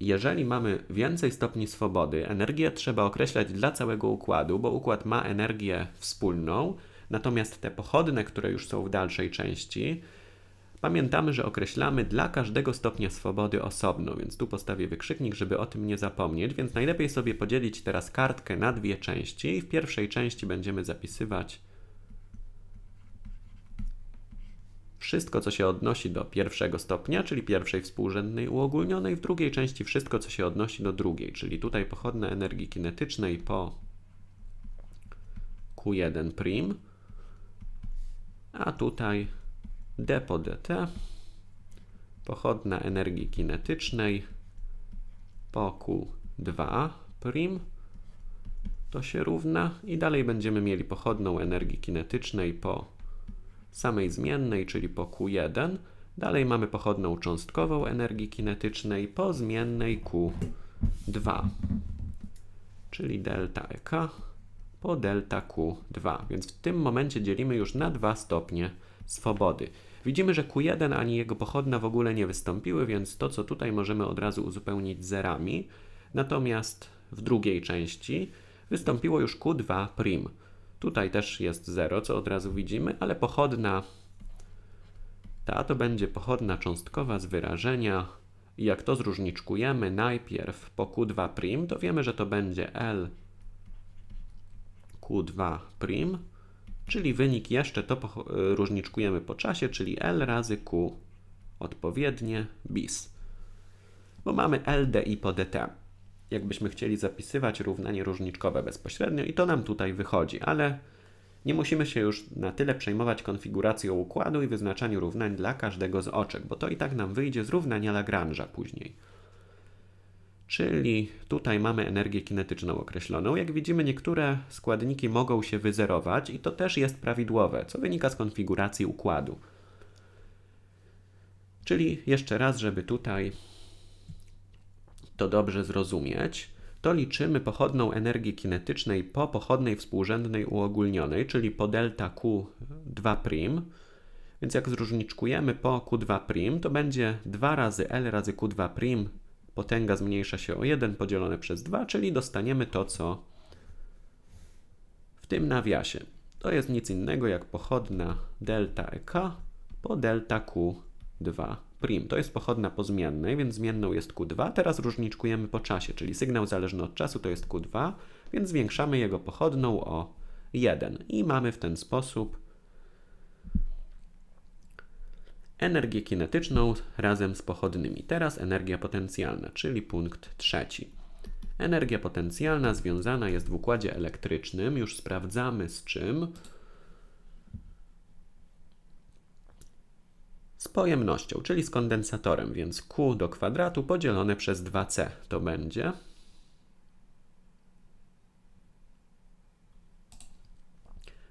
jeżeli mamy więcej stopni swobody, energię trzeba określać dla całego układu, bo układ ma energię wspólną, natomiast te pochodne, które już są w dalszej części, pamiętamy, że określamy dla każdego stopnia swobody osobno, więc tu postawię wykrzyknik, żeby o tym nie zapomnieć, więc najlepiej sobie podzielić teraz kartkę na dwie części w pierwszej części będziemy zapisywać wszystko, co się odnosi do pierwszego stopnia, czyli pierwszej współrzędnej uogólnionej, w drugiej części wszystko, co się odnosi do drugiej, czyli tutaj pochodne energii kinetycznej po Q1', prim, a tutaj d po dt, pochodna energii kinetycznej po Q2', prim, to się równa i dalej będziemy mieli pochodną energii kinetycznej po samej zmiennej, czyli po Q1. Dalej mamy pochodną cząstkową energii kinetycznej po zmiennej Q2, czyli delta EK po delta Q2. Więc w tym momencie dzielimy już na 2 stopnie swobody. Widzimy, że Q1 ani jego pochodna w ogóle nie wystąpiły, więc to, co tutaj możemy od razu uzupełnić zerami. Natomiast w drugiej części wystąpiło już Q2'. Tutaj też jest 0, co od razu widzimy, ale pochodna ta to będzie pochodna cząstkowa z wyrażenia. jak to zróżniczkujemy najpierw po Q2', to wiemy, że to będzie L Q2', czyli wynik jeszcze to różniczkujemy po czasie, czyli L razy Q odpowiednie bis. Bo mamy LDI po DT jakbyśmy chcieli zapisywać równanie różniczkowe bezpośrednio i to nam tutaj wychodzi, ale nie musimy się już na tyle przejmować konfiguracją układu i wyznaczaniu równań dla każdego z oczek, bo to i tak nam wyjdzie z równania Lagrange'a później. Czyli tutaj mamy energię kinetyczną określoną. Jak widzimy, niektóre składniki mogą się wyzerować i to też jest prawidłowe, co wynika z konfiguracji układu. Czyli jeszcze raz, żeby tutaj to dobrze zrozumieć, to liczymy pochodną energii kinetycznej po pochodnej współrzędnej uogólnionej, czyli po delta Q2'. Więc jak zróżniczkujemy po Q2', to będzie 2 razy L razy Q2', potęga zmniejsza się o 1 podzielone przez 2, czyli dostaniemy to, co w tym nawiasie. To jest nic innego jak pochodna delta EK po delta Q2 prim. To jest pochodna po zmiennej, więc zmienną jest Q2. Teraz różniczkujemy po czasie, czyli sygnał zależny od czasu to jest Q2, więc zwiększamy jego pochodną o 1. I mamy w ten sposób energię kinetyczną razem z pochodnymi. Teraz energia potencjalna, czyli punkt trzeci. Energia potencjalna związana jest w układzie elektrycznym. Już sprawdzamy z czym. z pojemnością, czyli z kondensatorem, więc Q do kwadratu podzielone przez 2C to będzie.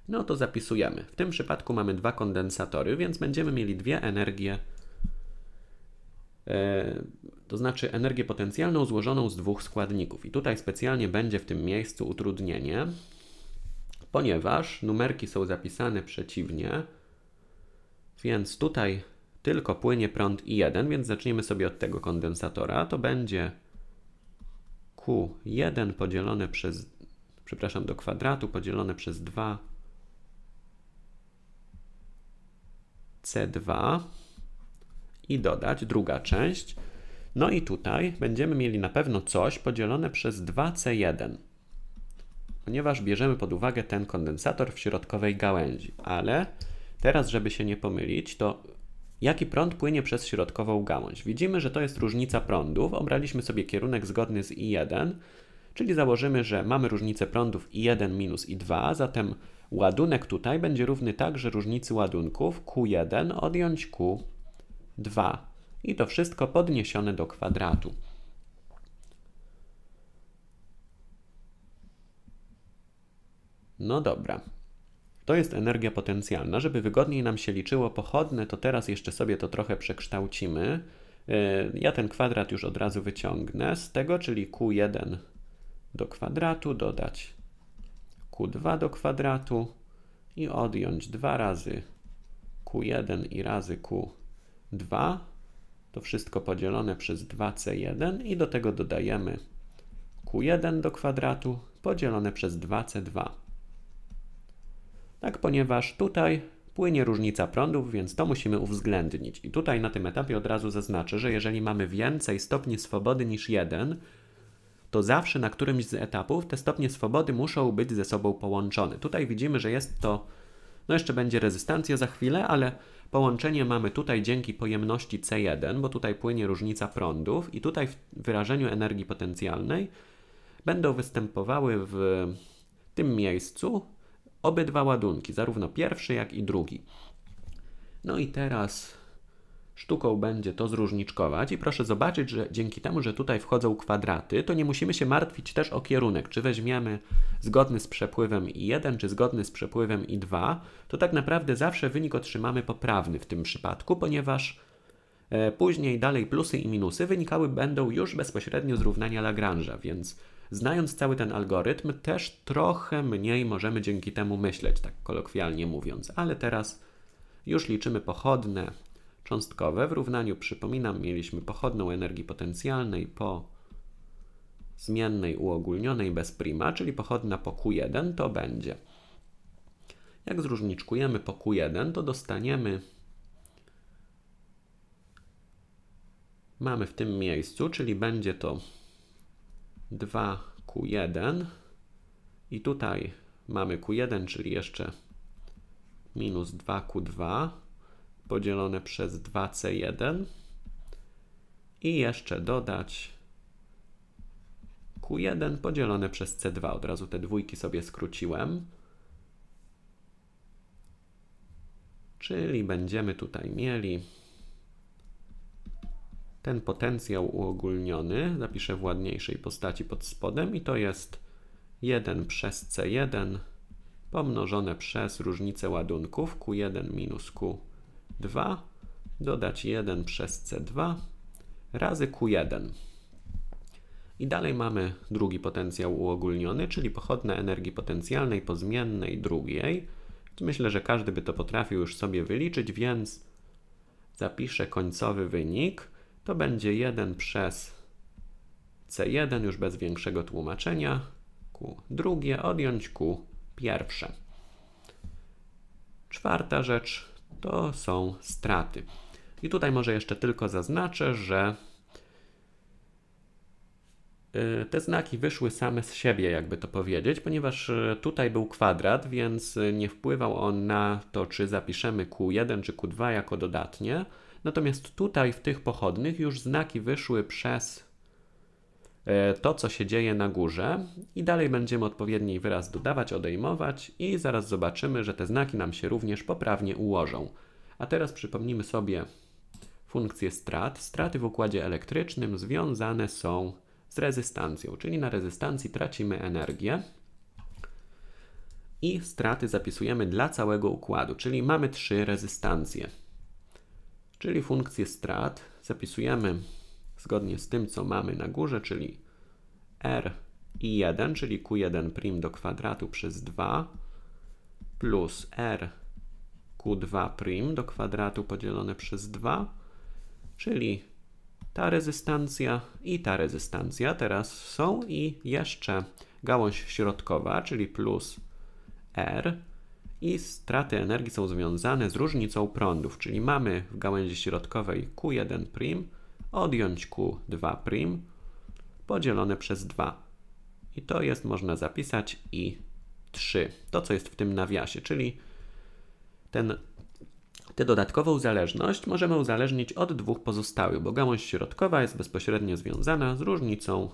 No to zapisujemy. W tym przypadku mamy dwa kondensatory, więc będziemy mieli dwie energie, e, to znaczy energię potencjalną złożoną z dwóch składników. I tutaj specjalnie będzie w tym miejscu utrudnienie, ponieważ numerki są zapisane przeciwnie, więc tutaj tylko płynie prąd I1, więc zaczniemy sobie od tego kondensatora. To będzie Q1 podzielone przez, przepraszam, do kwadratu podzielone przez 2 C2 i dodać druga część. No i tutaj będziemy mieli na pewno coś podzielone przez 2C1, ponieważ bierzemy pod uwagę ten kondensator w środkowej gałęzi. Ale teraz, żeby się nie pomylić, to jaki prąd płynie przez środkową gałąź. Widzimy, że to jest różnica prądów. Obraliśmy sobie kierunek zgodny z I1, czyli założymy, że mamy różnicę prądów I1 minus I2, zatem ładunek tutaj będzie równy także różnicy ładunków Q1 odjąć Q2. I to wszystko podniesione do kwadratu. No dobra, to jest energia potencjalna. Żeby wygodniej nam się liczyło pochodne, to teraz jeszcze sobie to trochę przekształcimy. E, ja ten kwadrat już od razu wyciągnę z tego, czyli Q1 do kwadratu dodać Q2 do kwadratu i odjąć 2 razy Q1 i razy Q2. To wszystko podzielone przez 2C1 i do tego dodajemy Q1 do kwadratu podzielone przez 2C2. Tak, ponieważ tutaj płynie różnica prądów, więc to musimy uwzględnić. I tutaj na tym etapie od razu zaznaczę, że jeżeli mamy więcej stopni swobody niż jeden, to zawsze na którymś z etapów te stopnie swobody muszą być ze sobą połączone. Tutaj widzimy, że jest to, no jeszcze będzie rezystancja za chwilę, ale połączenie mamy tutaj dzięki pojemności C1, bo tutaj płynie różnica prądów i tutaj w wyrażeniu energii potencjalnej będą występowały w tym miejscu obydwa ładunki, zarówno pierwszy, jak i drugi. No i teraz sztuką będzie to zróżniczkować i proszę zobaczyć, że dzięki temu, że tutaj wchodzą kwadraty, to nie musimy się martwić też o kierunek, czy weźmiemy zgodny z przepływem I1, czy zgodny z przepływem I2, to tak naprawdę zawsze wynik otrzymamy poprawny w tym przypadku, ponieważ e, Później dalej plusy i minusy wynikały będą już bezpośrednio z równania Lagrange'a, więc Znając cały ten algorytm, też trochę mniej możemy dzięki temu myśleć, tak kolokwialnie mówiąc, ale teraz już liczymy pochodne cząstkowe. W równaniu, przypominam, mieliśmy pochodną energii potencjalnej po zmiennej uogólnionej bez prima, czyli pochodna po Q1 to będzie. Jak zróżniczkujemy po Q1, to dostaniemy mamy w tym miejscu, czyli będzie to 2Q1 i tutaj mamy Q1, czyli jeszcze minus 2Q2 podzielone przez 2C1 i jeszcze dodać Q1 podzielone przez C2. Od razu te dwójki sobie skróciłem. Czyli będziemy tutaj mieli ten potencjał uogólniony zapiszę w ładniejszej postaci pod spodem i to jest 1 przez C1 pomnożone przez różnicę ładunków Q1 minus Q2 dodać 1 przez C2 razy Q1. I dalej mamy drugi potencjał uogólniony, czyli pochodne energii potencjalnej po zmiennej drugiej. Myślę, że każdy by to potrafił już sobie wyliczyć, więc zapiszę końcowy wynik to będzie 1 przez C1 już bez większego tłumaczenia, Q drugie odjąć Q pierwsze. Czwarta rzecz to są straty. I tutaj może jeszcze tylko zaznaczę, że y, te znaki wyszły same z siebie, jakby to powiedzieć, ponieważ y, tutaj był kwadrat, więc y, nie wpływał on na to, czy zapiszemy Q1 czy Q2 jako dodatnie, Natomiast tutaj w tych pochodnych już znaki wyszły przez e, to, co się dzieje na górze i dalej będziemy odpowiedni wyraz dodawać, odejmować i zaraz zobaczymy, że te znaki nam się również poprawnie ułożą. A teraz przypomnimy sobie funkcję strat. Straty w układzie elektrycznym związane są z rezystancją, czyli na rezystancji tracimy energię i straty zapisujemy dla całego układu, czyli mamy trzy rezystancje czyli funkcję strat. Zapisujemy zgodnie z tym, co mamy na górze, czyli r i1, czyli q1 prim do kwadratu przez 2 plus r q2 prim do kwadratu podzielone przez 2, czyli ta rezystancja i ta rezystancja teraz są i jeszcze gałąź środkowa, czyli plus r i straty energii są związane z różnicą prądów, czyli mamy w gałęzi środkowej Q1' odjąć Q2' podzielone przez 2. I to jest, można zapisać, i 3. To, co jest w tym nawiasie, czyli ten, tę dodatkową zależność możemy uzależnić od dwóch pozostałych, bo gałąź środkowa jest bezpośrednio związana z różnicą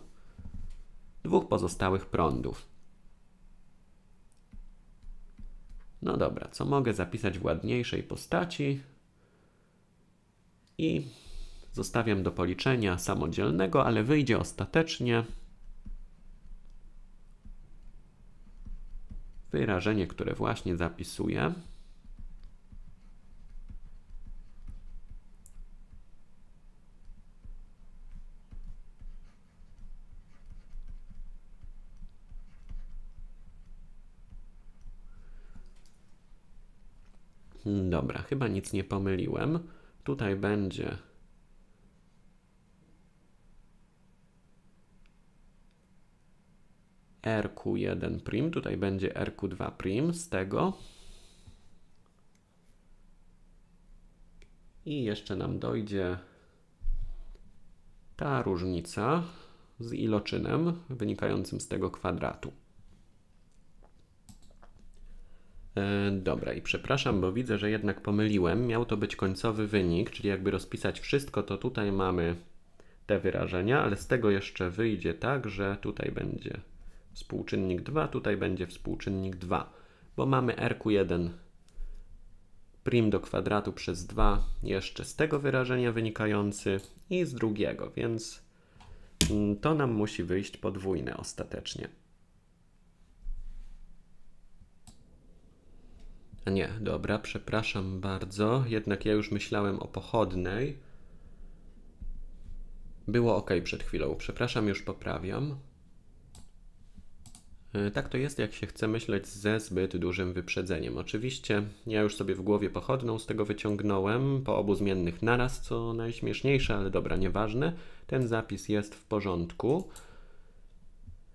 dwóch pozostałych prądów. No dobra, co mogę zapisać w ładniejszej postaci? I zostawiam do policzenia samodzielnego, ale wyjdzie ostatecznie wyrażenie, które właśnie zapisuję. Mm, dobra, chyba nic nie pomyliłem. Tutaj będzie RQ1 prim, tutaj będzie RQ2 prim z tego. I jeszcze nam dojdzie ta różnica z iloczynem wynikającym z tego kwadratu. E, dobra, i przepraszam, bo widzę, że jednak pomyliłem. Miał to być końcowy wynik, czyli jakby rozpisać wszystko, to tutaj mamy te wyrażenia, ale z tego jeszcze wyjdzie tak, że tutaj będzie współczynnik 2, tutaj będzie współczynnik 2, bo mamy r 1 prim do kwadratu przez 2 jeszcze z tego wyrażenia wynikający i z drugiego, więc mm, to nam musi wyjść podwójne ostatecznie. A no nie, dobra, przepraszam bardzo. Jednak ja już myślałem o pochodnej. Było ok przed chwilą. Przepraszam, już poprawiam. E, tak to jest, jak się chce myśleć ze zbyt dużym wyprzedzeniem. Oczywiście ja już sobie w głowie pochodną z tego wyciągnąłem, po obu zmiennych naraz, co najśmieszniejsze, ale dobra, nieważne. Ten zapis jest w porządku.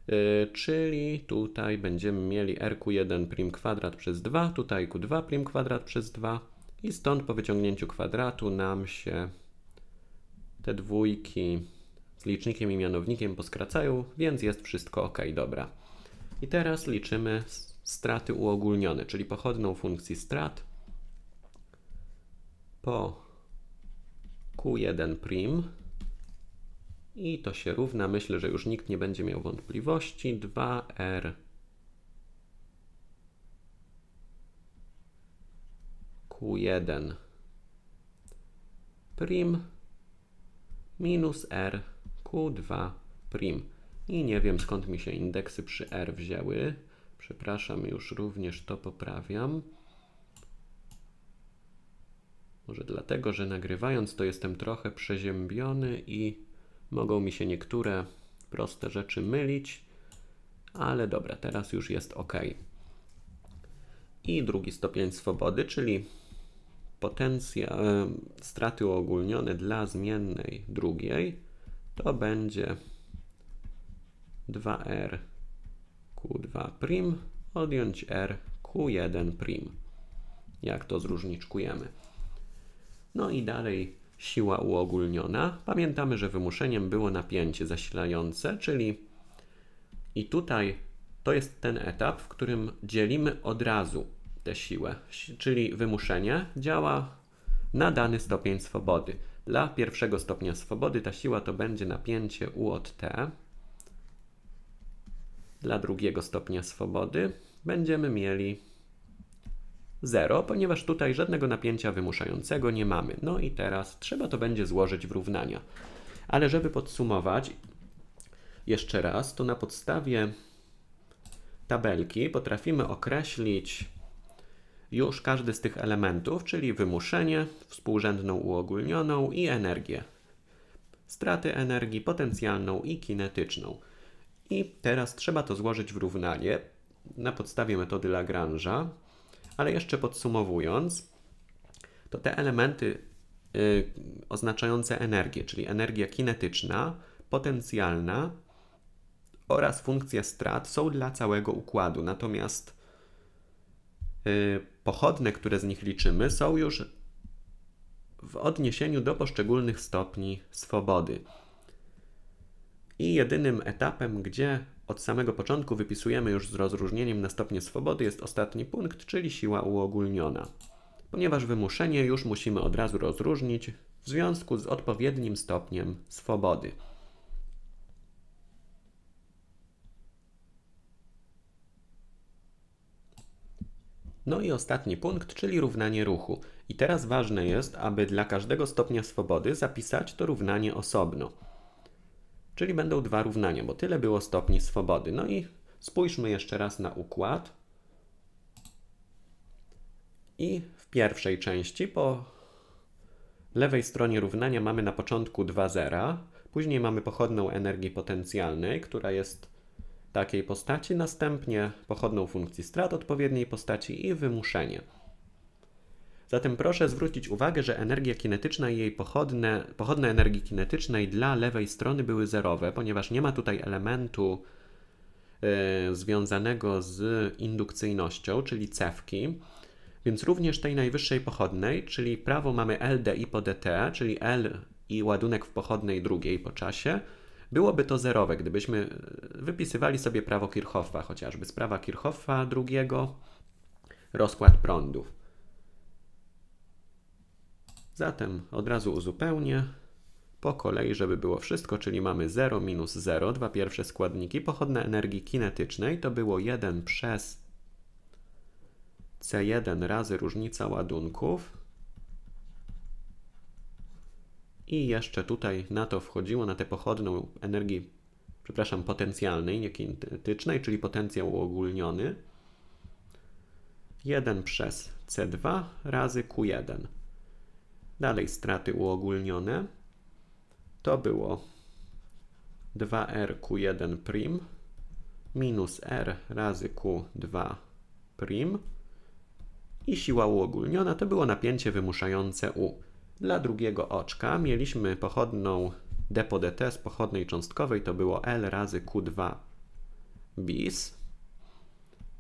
E, czyli tutaj będziemy mieli r ku 1 prim kwadrat przez 2, tutaj q2 prim kwadrat przez 2 i stąd po wyciągnięciu kwadratu nam się te dwójki z licznikiem i mianownikiem poskracają, więc jest wszystko ok, dobra. I teraz liczymy straty uogólnione, czyli pochodną funkcji strat po q1 prim i to się równa, myślę, że już nikt nie będzie miał wątpliwości, 2r q1 prim minus r q2 prim. I nie wiem skąd mi się indeksy przy r wzięły. Przepraszam, już również to poprawiam. Może dlatego, że nagrywając to jestem trochę przeziębiony i Mogą mi się niektóre proste rzeczy mylić, ale dobra, teraz już jest ok. I drugi stopień swobody, czyli potencja e, straty uogólnione dla zmiennej drugiej, to będzie 2r q2 prim odjąć r q1 prim. Jak to zróżniczkujemy. No i dalej siła uogólniona. Pamiętamy, że wymuszeniem było napięcie zasilające, czyli i tutaj to jest ten etap, w którym dzielimy od razu tę siłę, czyli wymuszenie działa na dany stopień swobody. Dla pierwszego stopnia swobody ta siła to będzie napięcie U od T. Dla drugiego stopnia swobody będziemy mieli 0, ponieważ tutaj żadnego napięcia wymuszającego nie mamy. No i teraz trzeba to będzie złożyć w równania. Ale żeby podsumować jeszcze raz, to na podstawie tabelki potrafimy określić już każdy z tych elementów, czyli wymuszenie, współrzędną uogólnioną i energię. Straty energii potencjalną i kinetyczną. I teraz trzeba to złożyć w równanie na podstawie metody Lagrange'a. Ale jeszcze podsumowując, to te elementy y, oznaczające energię, czyli energia kinetyczna, potencjalna oraz funkcja strat są dla całego układu. Natomiast y, pochodne, które z nich liczymy, są już w odniesieniu do poszczególnych stopni swobody. I jedynym etapem, gdzie od samego początku wypisujemy już z rozróżnieniem na stopnie swobody jest ostatni punkt, czyli siła uogólniona. Ponieważ wymuszenie już musimy od razu rozróżnić w związku z odpowiednim stopniem swobody. No i ostatni punkt, czyli równanie ruchu. I teraz ważne jest, aby dla każdego stopnia swobody zapisać to równanie osobno czyli będą dwa równania, bo tyle było stopni swobody. No i spójrzmy jeszcze raz na układ. I w pierwszej części po lewej stronie równania mamy na początku dwa zera, później mamy pochodną energii potencjalnej, która jest takiej postaci, następnie pochodną funkcji strat odpowiedniej postaci i wymuszenie. Zatem proszę zwrócić uwagę, że energia kinetyczna i jej pochodne, pochodne energii kinetycznej dla lewej strony były zerowe, ponieważ nie ma tutaj elementu y, związanego z indukcyjnością, czyli cewki. Więc również tej najwyższej pochodnej, czyli prawo mamy LDI po DT, e, czyli L i ładunek w pochodnej drugiej po czasie, byłoby to zerowe, gdybyśmy e, wypisywali sobie prawo Kirchhoffa, chociażby z prawa Kirchhoffa drugiego rozkład prądów. Zatem od razu uzupełnię po kolei, żeby było wszystko, czyli mamy 0 minus 0, dwa pierwsze składniki. Pochodne energii kinetycznej to było 1 przez C1 razy różnica ładunków. I jeszcze tutaj na to wchodziło, na tę pochodną energii, przepraszam, potencjalnej, nie kinetycznej, czyli potencjał uogólniony. 1 przez C2 razy Q1. Dalej straty uogólnione. To było 2 r q 1 prim minus r razy q2 prim i siła uogólniona to było napięcie wymuszające u. Dla drugiego oczka mieliśmy pochodną d po dt z pochodnej cząstkowej to było L razy Q2 bis.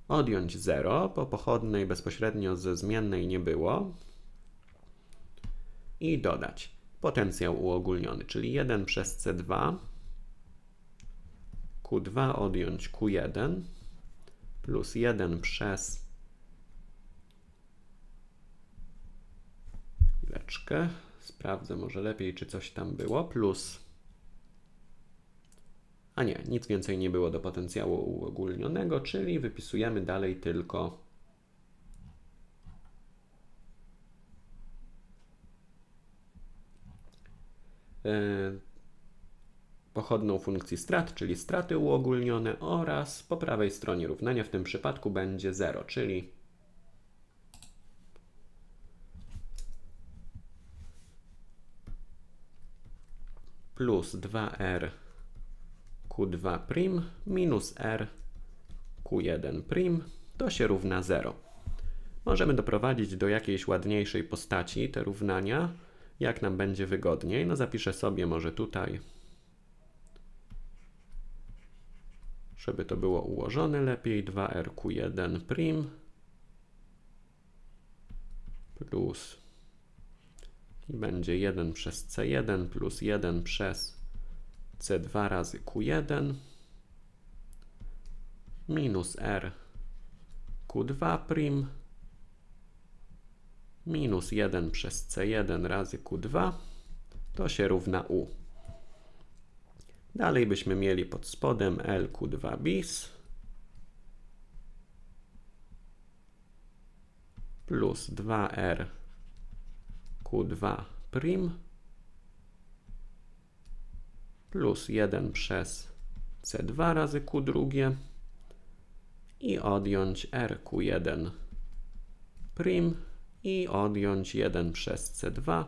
Odjąć 0, po pochodnej bezpośrednio ze zmiennej nie było, i dodać potencjał uogólniony, czyli 1 przez C2, Q2 odjąć Q1 plus 1 przez chwileczkę, sprawdzę może lepiej, czy coś tam było, plus a nie, nic więcej nie było do potencjału uogólnionego, czyli wypisujemy dalej tylko E, pochodną funkcji strat, czyli straty uogólnione oraz po prawej stronie równania w tym przypadku będzie 0, czyli plus 2r q2 prim minus r q1 prim to się równa 0. Możemy doprowadzić do jakiejś ładniejszej postaci te równania, jak nam będzie wygodniej. No zapiszę sobie może tutaj, żeby to było ułożone lepiej, 2rq1 prim plus i będzie 1 przez c1 plus 1 przez c2 razy q1 minus r q2 prim minus 1 przez C1 razy Q2 to się równa U. Dalej byśmy mieli pod spodem LQ2 bis plus 2R Q2 prim plus 1 przez C2 razy Q2 i odjąć RQ1 prim i odjąć 1 przez C2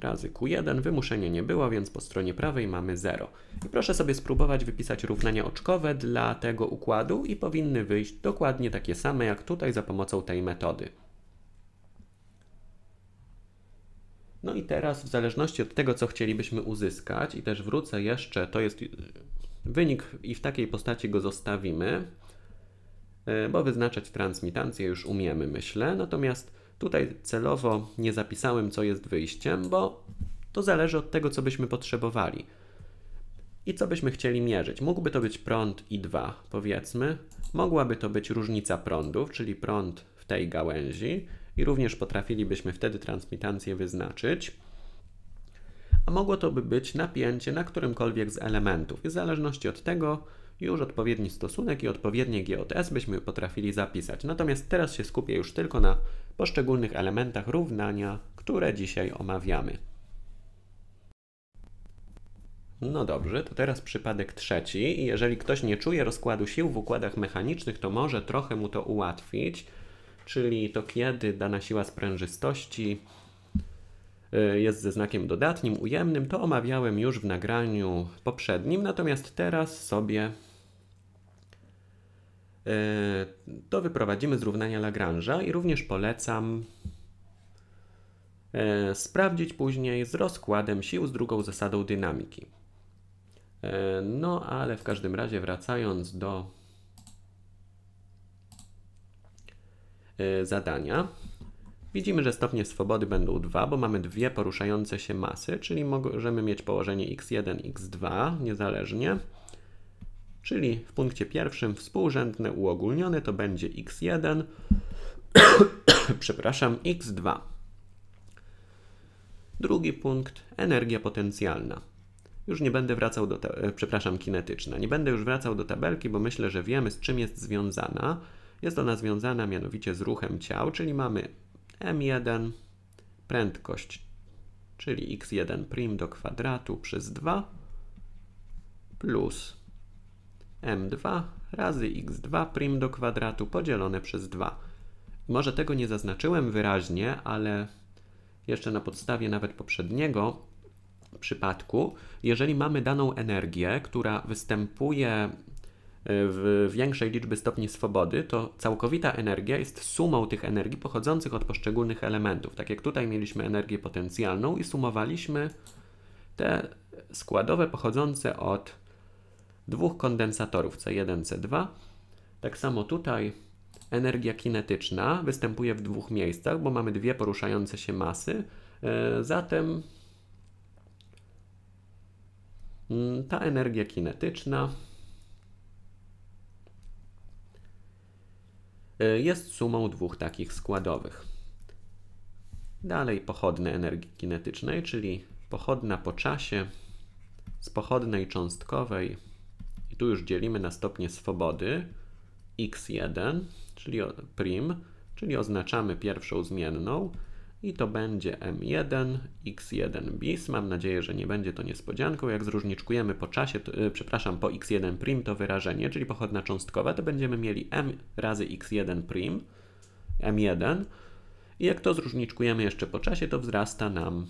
razy Q1. Wymuszenie nie było, więc po stronie prawej mamy 0. I proszę sobie spróbować wypisać równania oczkowe dla tego układu i powinny wyjść dokładnie takie same jak tutaj za pomocą tej metody. No i teraz w zależności od tego, co chcielibyśmy uzyskać i też wrócę jeszcze, to jest y, wynik i w takiej postaci go zostawimy, y, bo wyznaczać transmitancję już umiemy, myślę. Natomiast Tutaj celowo nie zapisałem, co jest wyjściem, bo to zależy od tego, co byśmy potrzebowali i co byśmy chcieli mierzyć. Mógłby to być prąd I2, powiedzmy. Mogłaby to być różnica prądów, czyli prąd w tej gałęzi i również potrafilibyśmy wtedy transmitancję wyznaczyć. A mogło to by być napięcie na którymkolwiek z elementów. I w zależności od tego już odpowiedni stosunek i odpowiednie GOTS byśmy potrafili zapisać. Natomiast teraz się skupię już tylko na poszczególnych elementach równania, które dzisiaj omawiamy. No dobrze, to teraz przypadek trzeci. I jeżeli ktoś nie czuje rozkładu sił w układach mechanicznych, to może trochę mu to ułatwić, czyli to kiedy dana siła sprężystości y, jest ze znakiem dodatnim, ujemnym, to omawiałem już w nagraniu poprzednim, natomiast teraz sobie E, to wyprowadzimy z równania Lagrange'a i również polecam e, sprawdzić później z rozkładem sił z drugą zasadą dynamiki. E, no, ale w każdym razie wracając do zadania, widzimy, że stopnie swobody będą dwa, bo mamy dwie poruszające się masy, czyli możemy mieć położenie x1, x2 niezależnie. Czyli w punkcie pierwszym współrzędne uogólnione to będzie x1, <coughs> przepraszam, x2. Drugi punkt, energia potencjalna. Już nie będę wracał do, e, przepraszam, kinetyczna. Nie będę już wracał do tabelki, bo myślę, że wiemy z czym jest związana. Jest ona związana mianowicie z ruchem ciał, czyli mamy m1 prędkość, czyli x1' do kwadratu przez 2 plus m2 razy x2 prim do kwadratu podzielone przez 2. Może tego nie zaznaczyłem wyraźnie, ale jeszcze na podstawie nawet poprzedniego przypadku, jeżeli mamy daną energię, która występuje e, w większej liczby stopni swobody, to całkowita energia jest sumą tych energii pochodzących od poszczególnych elementów. Tak jak tutaj mieliśmy energię potencjalną i sumowaliśmy te składowe pochodzące od dwóch kondensatorów C1, C2. Tak samo tutaj energia kinetyczna występuje w dwóch miejscach, bo mamy dwie poruszające się masy. E, zatem mm, ta energia kinetyczna e, jest sumą dwóch takich składowych. Dalej pochodne energii kinetycznej, czyli pochodna po czasie z pochodnej cząstkowej tu już dzielimy na stopnie swobody x1, czyli prim, czyli oznaczamy pierwszą zmienną i to będzie m1 x1 bis. Mam nadzieję, że nie będzie to niespodzianką. Jak zróżniczkujemy po czasie, to, yy, przepraszam, po x1 prim to wyrażenie, czyli pochodna cząstkowa, to będziemy mieli m razy x1 prim, m1 i jak to zróżniczkujemy jeszcze po czasie, to wzrasta nam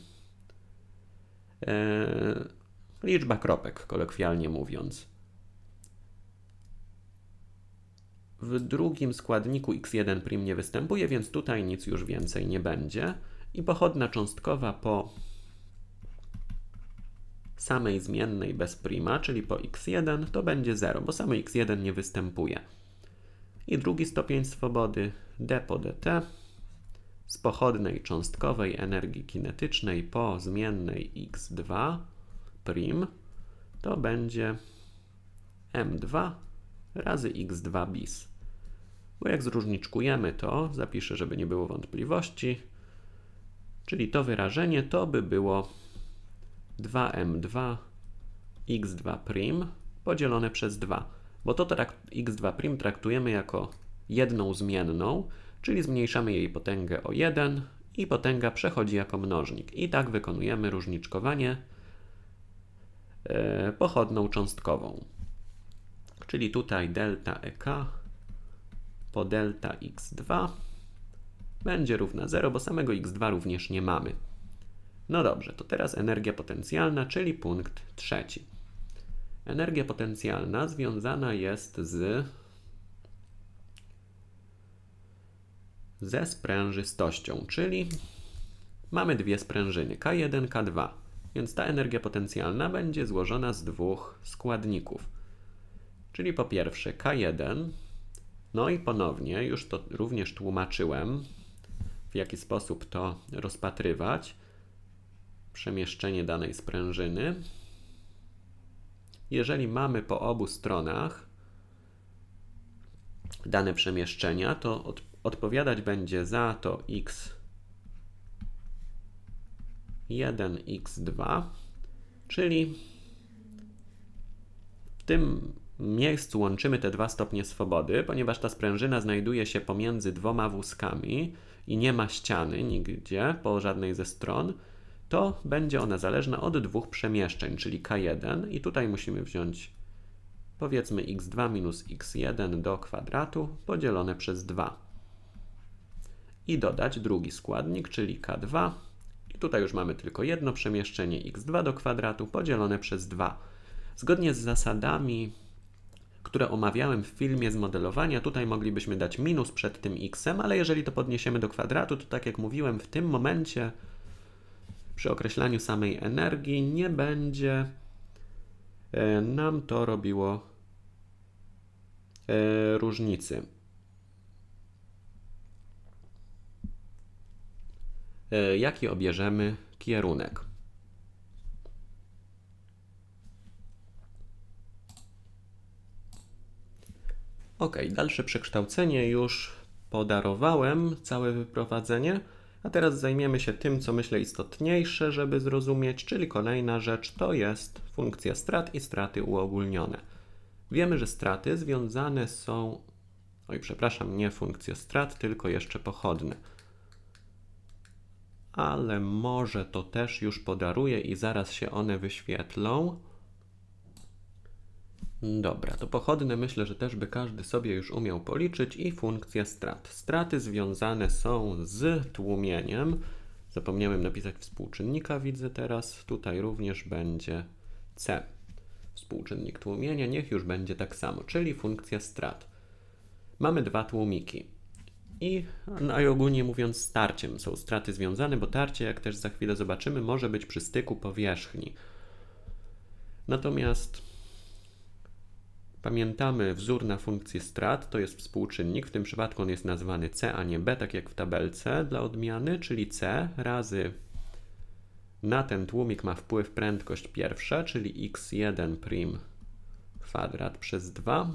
yy, liczba kropek, kolokwialnie mówiąc. W drugim składniku x1' nie występuje, więc tutaj nic już więcej nie będzie. I pochodna cząstkowa po samej zmiennej bez prima, czyli po x1, to będzie 0, bo samo x1 nie występuje. I drugi stopień swobody d po dt z pochodnej cząstkowej energii kinetycznej po zmiennej x2 prim to będzie m2 razy x2 bis bo jak zróżniczkujemy to, zapiszę, żeby nie było wątpliwości, czyli to wyrażenie to by było 2m2 x2 prim podzielone przez 2, bo to trakt, x2 prim traktujemy jako jedną zmienną, czyli zmniejszamy jej potęgę o 1 i potęga przechodzi jako mnożnik. I tak wykonujemy różniczkowanie e, pochodną cząstkową. Czyli tutaj delta EK po delta x2 będzie równa 0, bo samego x2 również nie mamy. No dobrze, to teraz energia potencjalna, czyli punkt trzeci. Energia potencjalna związana jest z ze sprężystością, czyli mamy dwie sprężyny, K1, K2. Więc ta energia potencjalna będzie złożona z dwóch składników. Czyli po pierwsze K1 no i ponownie, już to również tłumaczyłem, w jaki sposób to rozpatrywać. Przemieszczenie danej sprężyny. Jeżeli mamy po obu stronach dane przemieszczenia, to od, odpowiadać będzie za to x1, x2, czyli w tym miejscu łączymy te dwa stopnie swobody, ponieważ ta sprężyna znajduje się pomiędzy dwoma wózkami i nie ma ściany nigdzie po żadnej ze stron, to będzie ona zależna od dwóch przemieszczeń, czyli k1 i tutaj musimy wziąć powiedzmy x2 minus x1 do kwadratu podzielone przez 2. I dodać drugi składnik, czyli k2. I tutaj już mamy tylko jedno przemieszczenie x2 do kwadratu podzielone przez 2. Zgodnie z zasadami które omawiałem w filmie z modelowania. Tutaj moglibyśmy dać minus przed tym x-em, ale jeżeli to podniesiemy do kwadratu, to tak jak mówiłem, w tym momencie przy określaniu samej energii nie będzie e, nam to robiło e, różnicy. E, jaki obierzemy kierunek? Ok, dalsze przekształcenie już podarowałem, całe wyprowadzenie. A teraz zajmiemy się tym, co myślę istotniejsze, żeby zrozumieć, czyli kolejna rzecz to jest funkcja strat i straty uogólnione. Wiemy, że straty związane są... Oj, przepraszam, nie funkcja strat, tylko jeszcze pochodne. Ale może to też już podaruję i zaraz się one wyświetlą. Dobra, to pochodne myślę, że też by każdy sobie już umiał policzyć i funkcja strat. Straty związane są z tłumieniem. Zapomniałem napisać współczynnika, widzę teraz. Tutaj również będzie C. Współczynnik tłumienia, niech już będzie tak samo, czyli funkcja strat. Mamy dwa tłumiki. I, no ogólnie mówiąc, starciem są straty związane, bo tarcie, jak też za chwilę zobaczymy, może być przy styku powierzchni. Natomiast Pamiętamy wzór na funkcję strat, to jest współczynnik, w tym przypadku on jest nazwany C, a nie B, tak jak w tabelce dla odmiany, czyli C razy na ten tłumik ma wpływ prędkość pierwsza, czyli x1 prim kwadrat przez 2.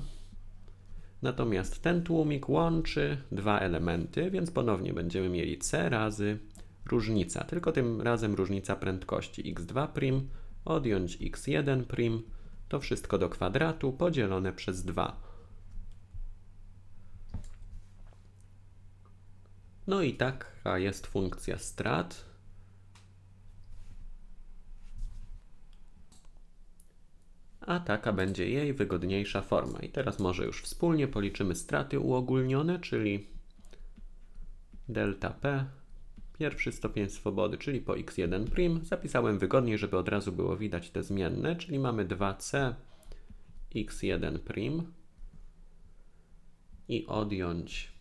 Natomiast ten tłumik łączy dwa elementy, więc ponownie będziemy mieli c razy różnica, tylko tym razem różnica prędkości x2 prim odjąć x1 prim to wszystko do kwadratu podzielone przez 2. No i taka jest funkcja strat. A taka będzie jej wygodniejsza forma. I teraz może już wspólnie policzymy straty uogólnione, czyli delta P Pierwszy stopień swobody, czyli po x1', prim. zapisałem wygodniej, żeby od razu było widać te zmienne, czyli mamy 2c x1' prim i odjąć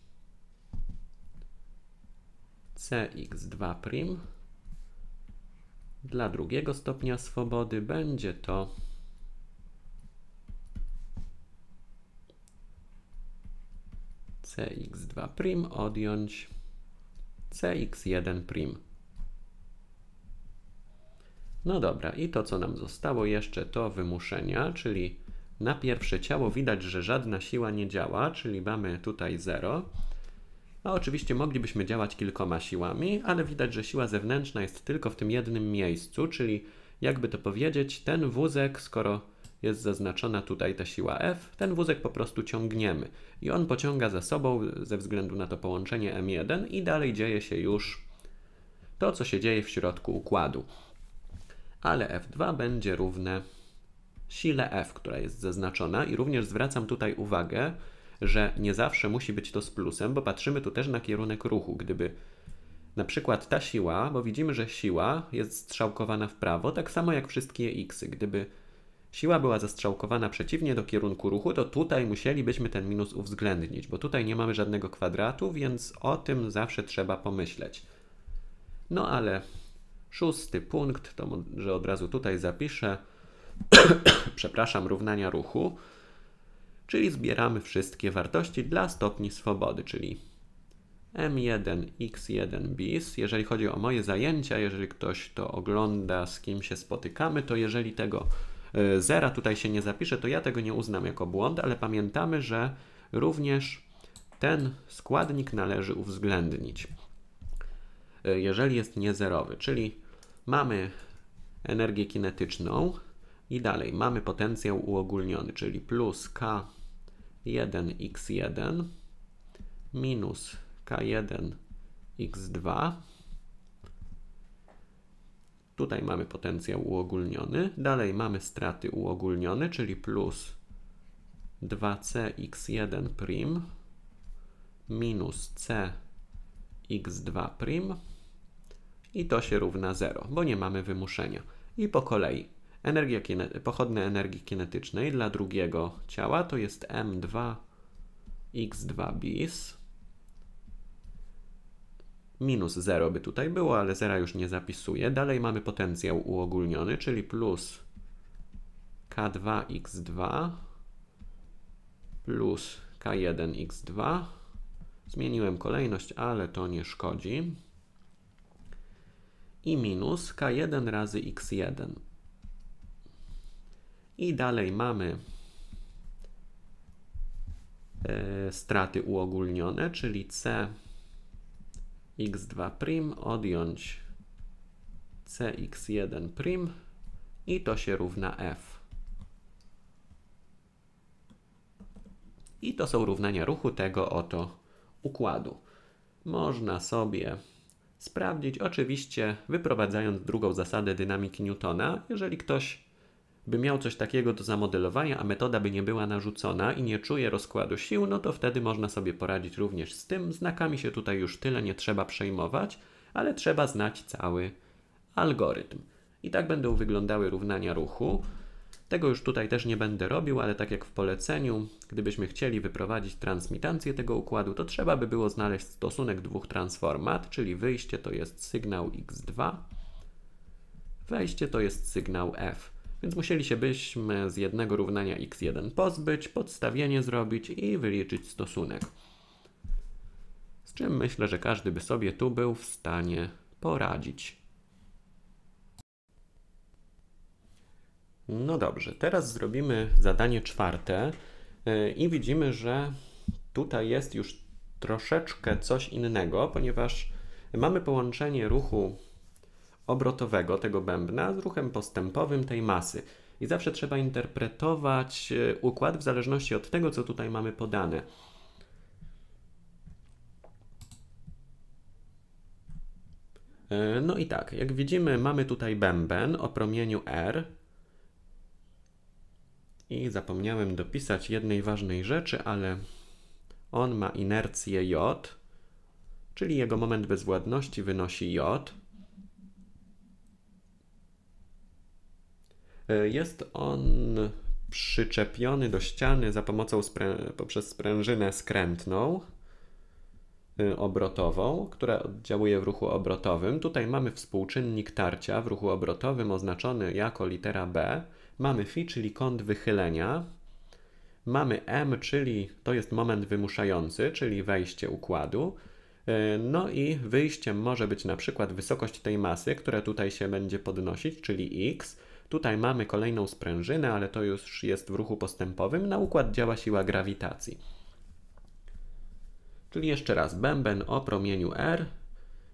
cx2' prim. Dla drugiego stopnia swobody będzie to cx2' odjąć CX1 prim. No dobra, i to co nam zostało jeszcze to wymuszenia, czyli na pierwsze ciało widać, że żadna siła nie działa, czyli mamy tutaj 0. A no, oczywiście moglibyśmy działać kilkoma siłami, ale widać, że siła zewnętrzna jest tylko w tym jednym miejscu, czyli jakby to powiedzieć, ten wózek, skoro jest zaznaczona tutaj ta siła F, ten wózek po prostu ciągniemy i on pociąga za sobą ze względu na to połączenie M1 i dalej dzieje się już to, co się dzieje w środku układu. Ale F2 będzie równe sile F, która jest zaznaczona i również zwracam tutaj uwagę, że nie zawsze musi być to z plusem, bo patrzymy tu też na kierunek ruchu. Gdyby na przykład ta siła, bo widzimy, że siła jest strzałkowana w prawo, tak samo jak wszystkie x. Gdyby siła była zastrzałkowana przeciwnie do kierunku ruchu, to tutaj musielibyśmy ten minus uwzględnić, bo tutaj nie mamy żadnego kwadratu, więc o tym zawsze trzeba pomyśleć. No ale szósty punkt, to może od razu tutaj zapiszę, <coughs> przepraszam, równania ruchu, czyli zbieramy wszystkie wartości dla stopni swobody, czyli M1, X1 bis. Jeżeli chodzi o moje zajęcia, jeżeli ktoś to ogląda, z kim się spotykamy, to jeżeli tego E, zera tutaj się nie zapisze, to ja tego nie uznam jako błąd, ale pamiętamy, że również ten składnik należy uwzględnić, e, jeżeli jest niezerowy, czyli mamy energię kinetyczną i dalej mamy potencjał uogólniony, czyli plus K1x1 minus K1x2 Tutaj mamy potencjał uogólniony. Dalej mamy straty uogólnione, czyli plus 2cx1' minus cx2' i to się równa 0, bo nie mamy wymuszenia. I po kolei energia pochodne energii kinetycznej dla drugiego ciała to jest m2x2 bis minus 0 by tutaj było, ale 0 już nie zapisuję. Dalej mamy potencjał uogólniony, czyli plus K2x2 plus K1x2. Zmieniłem kolejność, ale to nie szkodzi. I minus K1 razy x1. I dalej mamy e, straty uogólnione, czyli C x2 prim odjąć cx1 prim i to się równa f. I to są równania ruchu tego oto układu. Można sobie sprawdzić, oczywiście wyprowadzając drugą zasadę dynamiki Newtona. Jeżeli ktoś by miał coś takiego do zamodelowania, a metoda by nie była narzucona i nie czuje rozkładu sił, no to wtedy można sobie poradzić również z tym. Znakami się tutaj już tyle nie trzeba przejmować, ale trzeba znać cały algorytm. I tak będą wyglądały równania ruchu. Tego już tutaj też nie będę robił, ale tak jak w poleceniu, gdybyśmy chcieli wyprowadzić transmitancję tego układu, to trzeba by było znaleźć stosunek dwóch transformat, czyli wyjście to jest sygnał x2, wejście to jest sygnał f. Więc byśmy z jednego równania x1 pozbyć, podstawienie zrobić i wyliczyć stosunek. Z czym myślę, że każdy by sobie tu był w stanie poradzić. No dobrze, teraz zrobimy zadanie czwarte y, i widzimy, że tutaj jest już troszeczkę coś innego, ponieważ mamy połączenie ruchu obrotowego tego bębna z ruchem postępowym tej masy. I zawsze trzeba interpretować e, układ w zależności od tego, co tutaj mamy podane. E, no i tak, jak widzimy, mamy tutaj bęben o promieniu R. I zapomniałem dopisać jednej ważnej rzeczy, ale on ma inercję J, czyli jego moment bezwładności wynosi J. E, jest on przyczepiony do ściany za pomocą sprę poprzez sprężynę skrętną e, obrotową, która oddziałuje w ruchu obrotowym. Tutaj mamy współczynnik tarcia w ruchu obrotowym oznaczony jako litera B. Mamy φ, czyli kąt wychylenia. Mamy M, czyli to jest moment wymuszający, czyli wejście układu. E, no i wyjściem może być na przykład wysokość tej masy, która tutaj się będzie podnosić, czyli x. Tutaj mamy kolejną sprężynę, ale to już jest w ruchu postępowym. Na układ działa siła grawitacji. Czyli jeszcze raz, bęben o promieniu R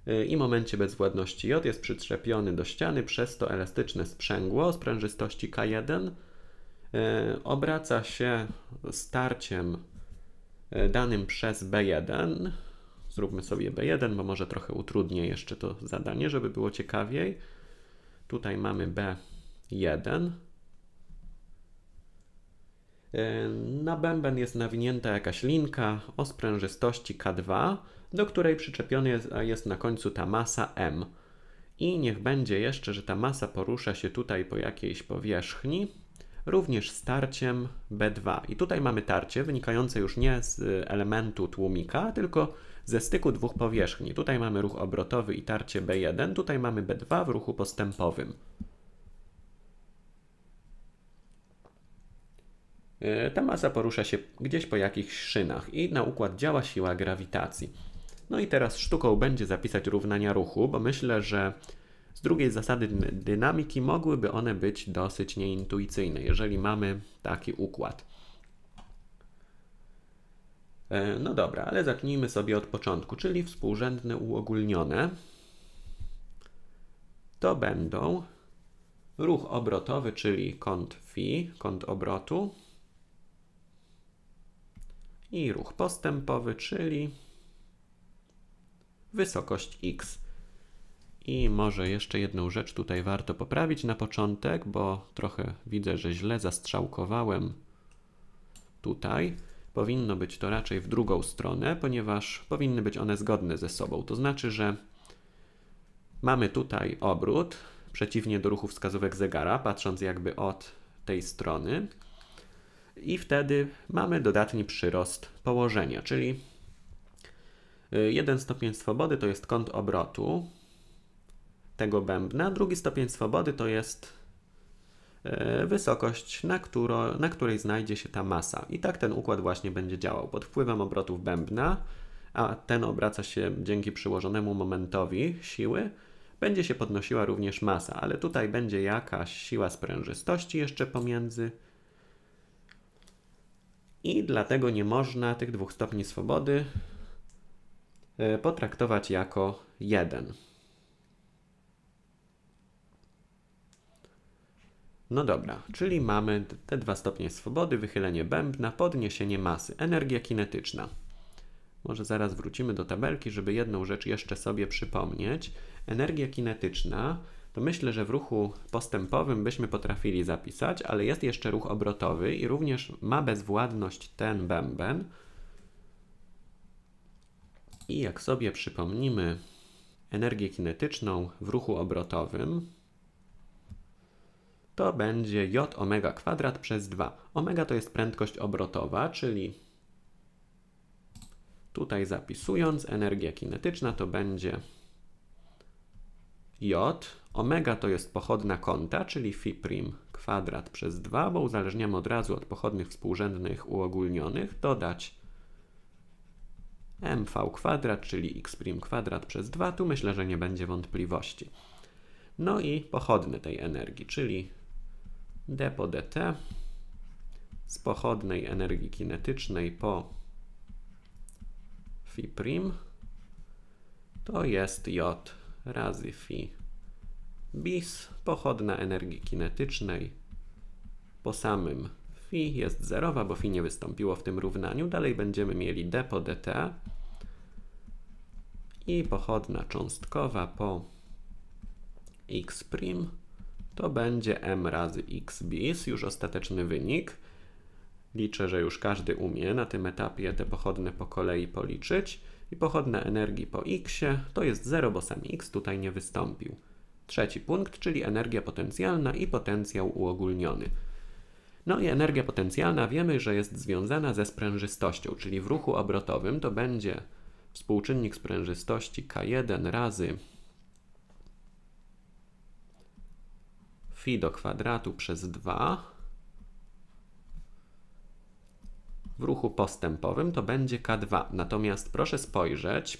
y, i momencie bezwładności J jest przyczepiony do ściany przez to elastyczne sprzęgło sprężystości K1. Y, obraca się starciem y, danym przez B1. Zróbmy sobie B1, bo może trochę utrudnię jeszcze to zadanie, żeby było ciekawiej. Tutaj mamy B 1. E, na bęben jest nawinięta jakaś linka o sprężystości K2, do której przyczepiony jest, jest na końcu ta masa M. I niech będzie jeszcze, że ta masa porusza się tutaj po jakiejś powierzchni, również starciem B2. I tutaj mamy tarcie wynikające już nie z e, elementu tłumika, tylko ze styku dwóch powierzchni. Tutaj mamy ruch obrotowy i tarcie B1, tutaj mamy B2 w ruchu postępowym. Y, ta masa porusza się gdzieś po jakichś szynach i na układ działa siła grawitacji. No i teraz sztuką będzie zapisać równania ruchu, bo myślę, że z drugiej zasady dynamiki mogłyby one być dosyć nieintuicyjne, jeżeli mamy taki układ. E, no dobra, ale zacznijmy sobie od początku, czyli współrzędne uogólnione. To będą ruch obrotowy, czyli kąt φ, kąt obrotu, i ruch postępowy, czyli wysokość x. I może jeszcze jedną rzecz tutaj warto poprawić na początek, bo trochę widzę, że źle zastrzałkowałem tutaj. Powinno być to raczej w drugą stronę, ponieważ powinny być one zgodne ze sobą. To znaczy, że mamy tutaj obrót, przeciwnie do ruchu wskazówek zegara, patrząc jakby od tej strony i wtedy mamy dodatni przyrost położenia, czyli y, jeden stopień swobody to jest kąt obrotu tego bębna, drugi stopień swobody to jest y, wysokość, na, którą, na której znajdzie się ta masa. I tak ten układ właśnie będzie działał. Pod wpływem obrotów bębna, a ten obraca się dzięki przyłożonemu momentowi siły, będzie się podnosiła również masa, ale tutaj będzie jakaś siła sprężystości jeszcze pomiędzy i dlatego nie można tych dwóch stopni swobody e, potraktować jako jeden. No dobra, czyli mamy te dwa stopnie swobody, wychylenie bębna, podniesienie masy, energia kinetyczna. Może zaraz wrócimy do tabelki, żeby jedną rzecz jeszcze sobie przypomnieć. Energia kinetyczna to myślę, że w ruchu postępowym byśmy potrafili zapisać, ale jest jeszcze ruch obrotowy i również ma bezwładność ten bęben. I jak sobie przypomnimy energię kinetyczną w ruchu obrotowym, to będzie j omega kwadrat przez 2. Omega to jest prędkość obrotowa, czyli tutaj zapisując energia kinetyczna to będzie j Omega to jest pochodna kąta, czyli phi prim kwadrat przez 2, bo uzależniamy od razu od pochodnych współrzędnych uogólnionych, dodać mv kwadrat, czyli x prim kwadrat przez 2. Tu myślę, że nie będzie wątpliwości. No i pochodne tej energii, czyli d po dt z pochodnej energii kinetycznej po phi prim to jest j razy phi bis pochodna energii kinetycznej po samym φ jest zerowa, bo φ nie wystąpiło w tym równaniu. Dalej będziemy mieli d po dt i pochodna cząstkowa po x' to będzie m razy x bis, już ostateczny wynik. Liczę, że już każdy umie na tym etapie te pochodne po kolei policzyć. I pochodna energii po x to jest 0, bo sam x tutaj nie wystąpił. Trzeci punkt, czyli energia potencjalna i potencjał uogólniony. No i energia potencjalna wiemy, że jest związana ze sprężystością, czyli w ruchu obrotowym to będzie współczynnik sprężystości K1 razy phi do kwadratu przez 2 w ruchu postępowym to będzie K2. Natomiast proszę spojrzeć,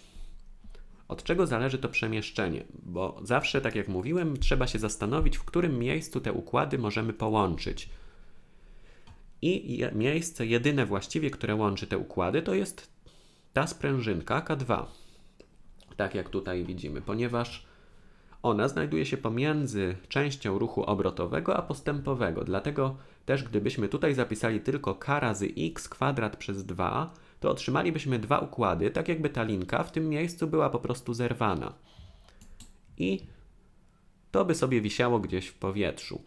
od czego zależy to przemieszczenie? Bo zawsze, tak jak mówiłem, trzeba się zastanowić, w którym miejscu te układy możemy połączyć. I miejsce jedyne właściwie, które łączy te układy, to jest ta sprężynka K2. Tak jak tutaj widzimy, ponieważ ona znajduje się pomiędzy częścią ruchu obrotowego a postępowego. Dlatego też gdybyśmy tutaj zapisali tylko k razy x kwadrat przez 2, to otrzymalibyśmy dwa układy, tak jakby ta linka w tym miejscu była po prostu zerwana. I to by sobie wisiało gdzieś w powietrzu.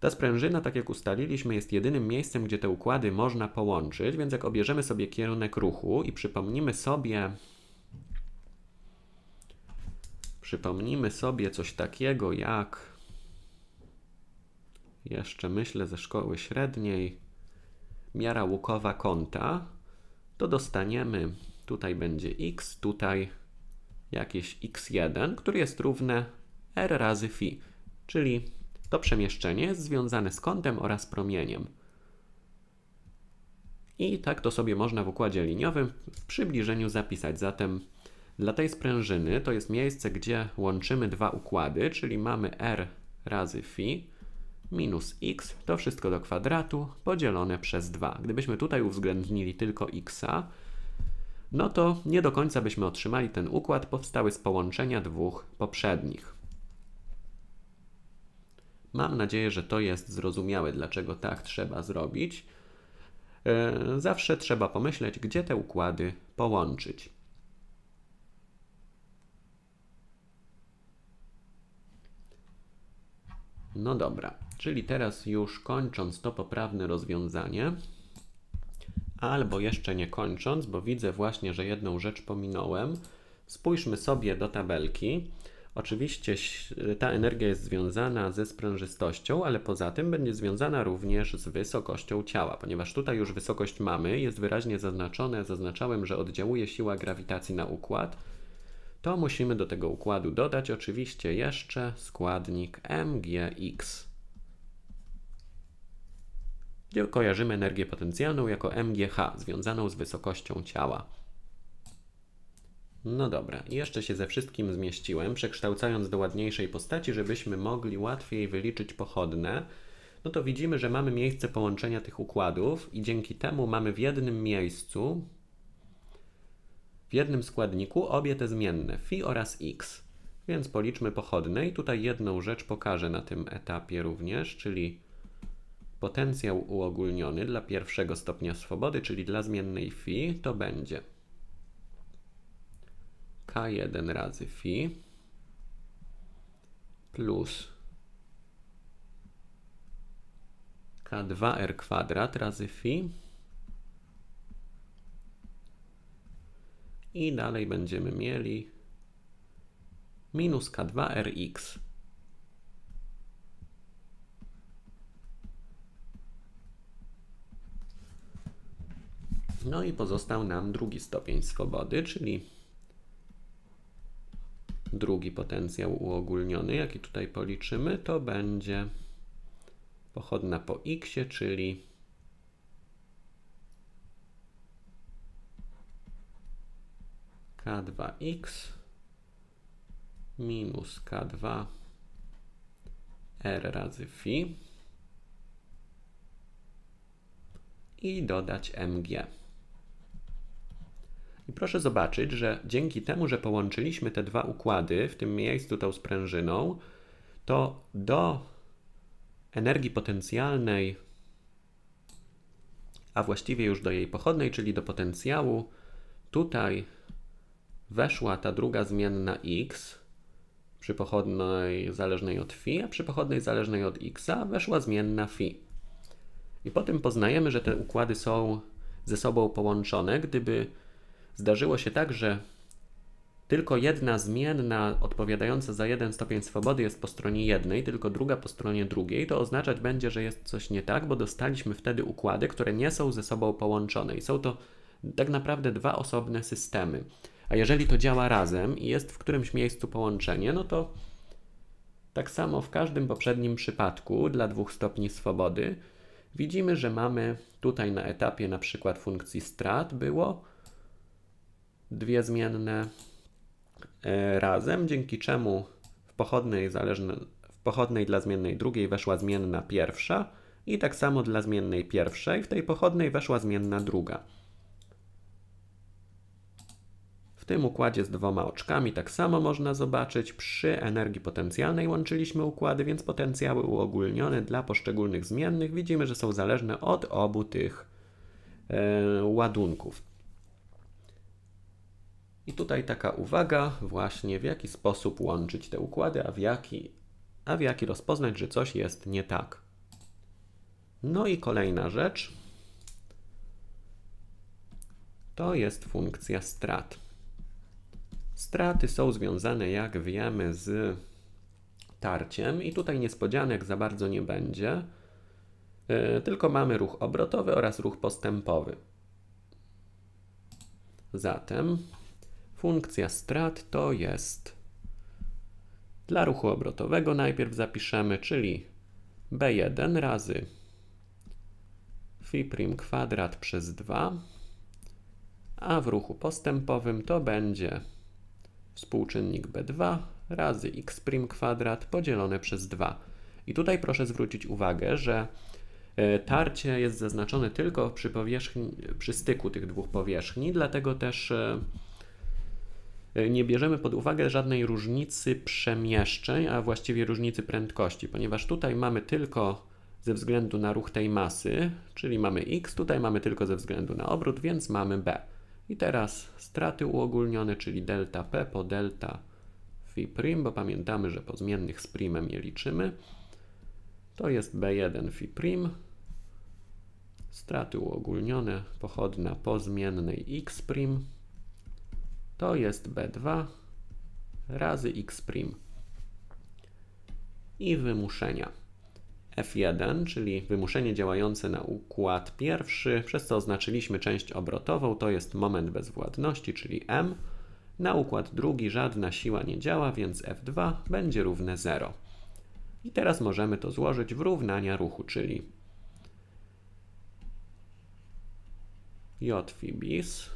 Ta sprężyna, tak jak ustaliliśmy, jest jedynym miejscem, gdzie te układy można połączyć, więc jak obierzemy sobie kierunek ruchu i przypomnimy sobie przypomnimy sobie coś takiego jak jeszcze myślę ze szkoły średniej miara łukowa kąta, to dostaniemy, tutaj będzie x, tutaj jakieś x1, które jest równe r razy φ, czyli to przemieszczenie jest związane z kątem oraz promieniem. I tak to sobie można w układzie liniowym w przybliżeniu zapisać. Zatem dla tej sprężyny to jest miejsce, gdzie łączymy dwa układy, czyli mamy r razy φ minus x to wszystko do kwadratu podzielone przez 2. Gdybyśmy tutaj uwzględnili tylko x, no to nie do końca byśmy otrzymali ten układ powstały z połączenia dwóch poprzednich. Mam nadzieję, że to jest zrozumiałe, dlaczego tak trzeba zrobić. E, zawsze trzeba pomyśleć, gdzie te układy połączyć. No dobra. Czyli teraz już kończąc to poprawne rozwiązanie, albo jeszcze nie kończąc, bo widzę właśnie, że jedną rzecz pominąłem, spójrzmy sobie do tabelki. Oczywiście ta energia jest związana ze sprężystością, ale poza tym będzie związana również z wysokością ciała, ponieważ tutaj już wysokość mamy, jest wyraźnie zaznaczone, zaznaczałem, że oddziałuje siła grawitacji na układ, to musimy do tego układu dodać oczywiście jeszcze składnik mgx gdzie kojarzymy energię potencjalną jako MGH, związaną z wysokością ciała. No dobra, jeszcze się ze wszystkim zmieściłem, przekształcając do ładniejszej postaci, żebyśmy mogli łatwiej wyliczyć pochodne. No to widzimy, że mamy miejsce połączenia tych układów i dzięki temu mamy w jednym miejscu, w jednym składniku obie te zmienne, phi oraz x. Więc policzmy pochodne i tutaj jedną rzecz pokażę na tym etapie również, czyli Potencjał uogólniony dla pierwszego stopnia swobody, czyli dla zmiennej φ, to będzie k1 razy φ plus k2r kwadrat razy φ i dalej będziemy mieli minus k2rx No i pozostał nam drugi stopień swobody, czyli drugi potencjał uogólniony, jaki tutaj policzymy, to będzie pochodna po x, czyli k2x minus k2 r razy phi i dodać mg. I proszę zobaczyć, że dzięki temu, że połączyliśmy te dwa układy w tym miejscu tą sprężyną, to do energii potencjalnej, a właściwie już do jej pochodnej, czyli do potencjału, tutaj weszła ta druga zmienna x przy pochodnej zależnej od φ, a przy pochodnej zależnej od x weszła zmienna φ. I potem poznajemy, że te układy są ze sobą połączone. Gdyby Zdarzyło się tak, że tylko jedna zmienna odpowiadająca za jeden stopień swobody jest po stronie jednej, tylko druga po stronie drugiej, to oznaczać będzie, że jest coś nie tak, bo dostaliśmy wtedy układy, które nie są ze sobą połączone i są to tak naprawdę dwa osobne systemy. A jeżeli to działa razem i jest w którymś miejscu połączenie, no to tak samo w każdym poprzednim przypadku dla dwóch stopni swobody widzimy, że mamy tutaj na etapie na przykład funkcji strat było dwie zmienne e, razem, dzięki czemu w pochodnej, zależne, w pochodnej dla zmiennej drugiej weszła zmienna pierwsza i tak samo dla zmiennej pierwszej, w tej pochodnej weszła zmienna druga. W tym układzie z dwoma oczkami tak samo można zobaczyć, przy energii potencjalnej łączyliśmy układy, więc potencjały uogólnione dla poszczególnych zmiennych widzimy, że są zależne od obu tych e, ładunków. I tutaj taka uwaga właśnie, w jaki sposób łączyć te układy, a w jaki, a w jaki rozpoznać, że coś jest nie tak. No i kolejna rzecz to jest funkcja strat. Straty są związane, jak wiemy, z tarciem i tutaj niespodzianek za bardzo nie będzie, e, tylko mamy ruch obrotowy oraz ruch postępowy. Zatem Funkcja strat to jest dla ruchu obrotowego najpierw zapiszemy, czyli B1 razy phi prim kwadrat przez 2, a w ruchu postępowym to będzie współczynnik B2 razy x prim kwadrat podzielone przez 2. I tutaj proszę zwrócić uwagę, że e, tarcie jest zaznaczone tylko przy, powierzchni, przy styku tych dwóch powierzchni, dlatego też e, E, nie bierzemy pod uwagę żadnej różnicy przemieszczeń, a właściwie różnicy prędkości, ponieważ tutaj mamy tylko ze względu na ruch tej masy, czyli mamy x, tutaj mamy tylko ze względu na obrót, więc mamy b. I teraz straty uogólnione, czyli delta p po delta phi prim, bo pamiętamy, że po zmiennych z primem je liczymy. To jest b1 phi prim. Straty uogólnione, pochodna po zmiennej x prim to jest B2 razy x'. I wymuszenia. F1, czyli wymuszenie działające na układ pierwszy, przez co oznaczyliśmy część obrotową, to jest moment bezwładności, czyli m. Na układ drugi żadna siła nie działa, więc F2 będzie równe 0. I teraz możemy to złożyć w równania ruchu, czyli J bis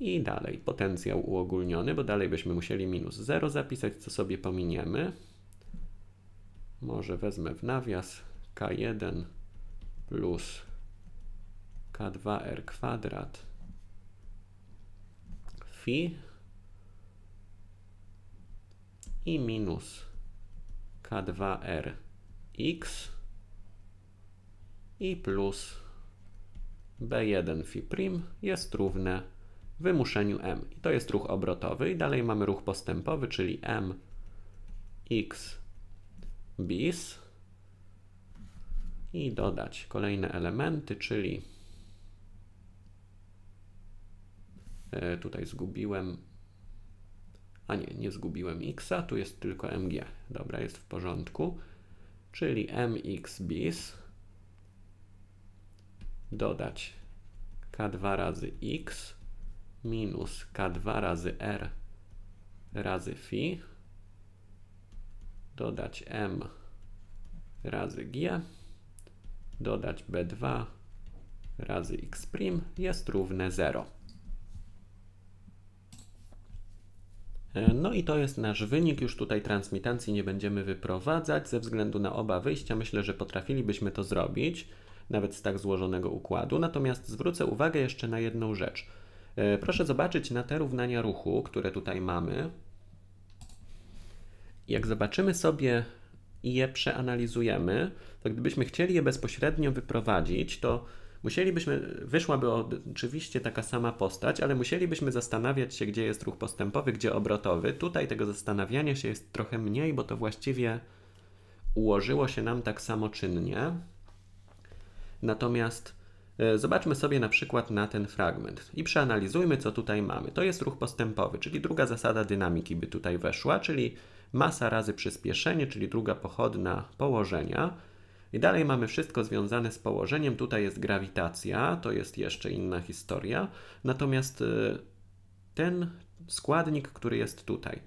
i dalej potencjał uogólniony, bo dalej byśmy musieli minus 0 zapisać, co sobie pominiemy. Może wezmę w nawias k1 plus k2r kwadrat phi i minus k2r x i plus b1 phi prim jest równe wymuszeniu M. I to jest ruch obrotowy i dalej mamy ruch postępowy, czyli M x bis i dodać kolejne elementy, czyli e, tutaj zgubiłem a nie, nie zgubiłem x, a tu jest tylko mg. Dobra, jest w porządku. Czyli mx bis dodać k2 razy x minus K2 razy R razy phi dodać M razy G dodać B2 razy X' jest równe 0. E, no i to jest nasz wynik. Już tutaj transmitancji nie będziemy wyprowadzać ze względu na oba wyjścia. Myślę, że potrafilibyśmy to zrobić, nawet z tak złożonego układu. Natomiast zwrócę uwagę jeszcze na jedną rzecz. E, proszę zobaczyć na te równania ruchu, które tutaj mamy. Jak zobaczymy sobie i je przeanalizujemy, to gdybyśmy chcieli je bezpośrednio wyprowadzić, to musielibyśmy, wyszłaby oczywiście taka sama postać, ale musielibyśmy zastanawiać się, gdzie jest ruch postępowy, gdzie obrotowy. Tutaj tego zastanawiania się jest trochę mniej, bo to właściwie ułożyło się nam tak samoczynnie. Natomiast E, zobaczmy sobie na przykład na ten fragment i przeanalizujmy, co tutaj mamy. To jest ruch postępowy, czyli druga zasada dynamiki by tutaj weszła, czyli masa razy przyspieszenie, czyli druga pochodna położenia. I dalej mamy wszystko związane z położeniem. Tutaj jest grawitacja, to jest jeszcze inna historia. Natomiast e, ten składnik, który jest tutaj,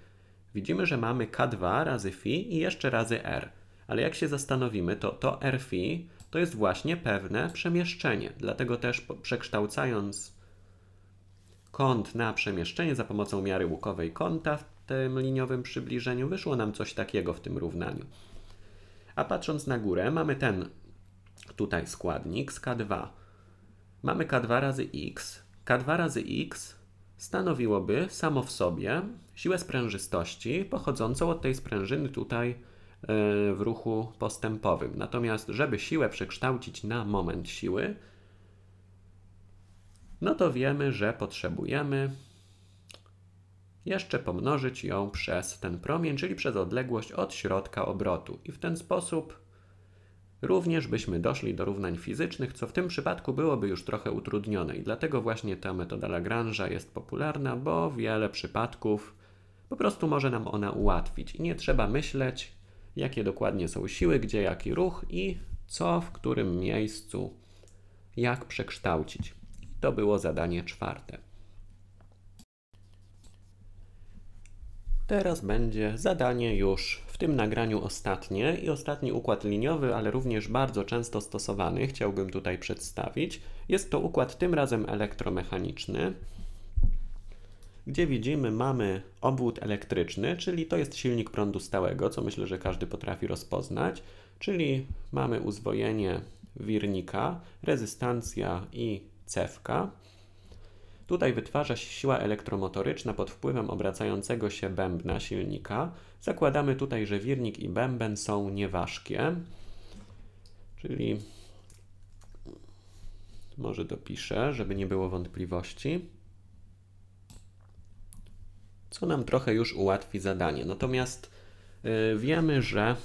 widzimy, że mamy K2 razy φ i jeszcze razy R. Ale jak się zastanowimy, to to R φ to jest właśnie pewne przemieszczenie. Dlatego też przekształcając kąt na przemieszczenie za pomocą miary łukowej kąta w tym liniowym przybliżeniu wyszło nam coś takiego w tym równaniu. A patrząc na górę mamy ten tutaj składnik z K2. Mamy K2 razy x. K2 razy x stanowiłoby samo w sobie siłę sprężystości pochodzącą od tej sprężyny tutaj Y, w ruchu postępowym. Natomiast, żeby siłę przekształcić na moment siły, no to wiemy, że potrzebujemy jeszcze pomnożyć ją przez ten promień, czyli przez odległość od środka obrotu. I w ten sposób również byśmy doszli do równań fizycznych, co w tym przypadku byłoby już trochę utrudnione. I dlatego właśnie ta metoda Lagrange'a jest popularna, bo wiele przypadków po prostu może nam ona ułatwić. I nie trzeba myśleć, jakie dokładnie są siły, gdzie jaki ruch i co w którym miejscu jak przekształcić. I to było zadanie czwarte. Teraz będzie zadanie już w tym nagraniu ostatnie i ostatni układ liniowy, ale również bardzo często stosowany, chciałbym tutaj przedstawić. Jest to układ tym razem elektromechaniczny gdzie widzimy mamy obwód elektryczny, czyli to jest silnik prądu stałego, co myślę, że każdy potrafi rozpoznać, czyli mamy uzwojenie wirnika, rezystancja i cewka. Tutaj wytwarza się siła elektromotoryczna pod wpływem obracającego się bębna silnika. Zakładamy tutaj, że wirnik i bęben są nieważkie, czyli może dopiszę, żeby nie było wątpliwości co nam trochę już ułatwi zadanie. Natomiast y, wiemy, że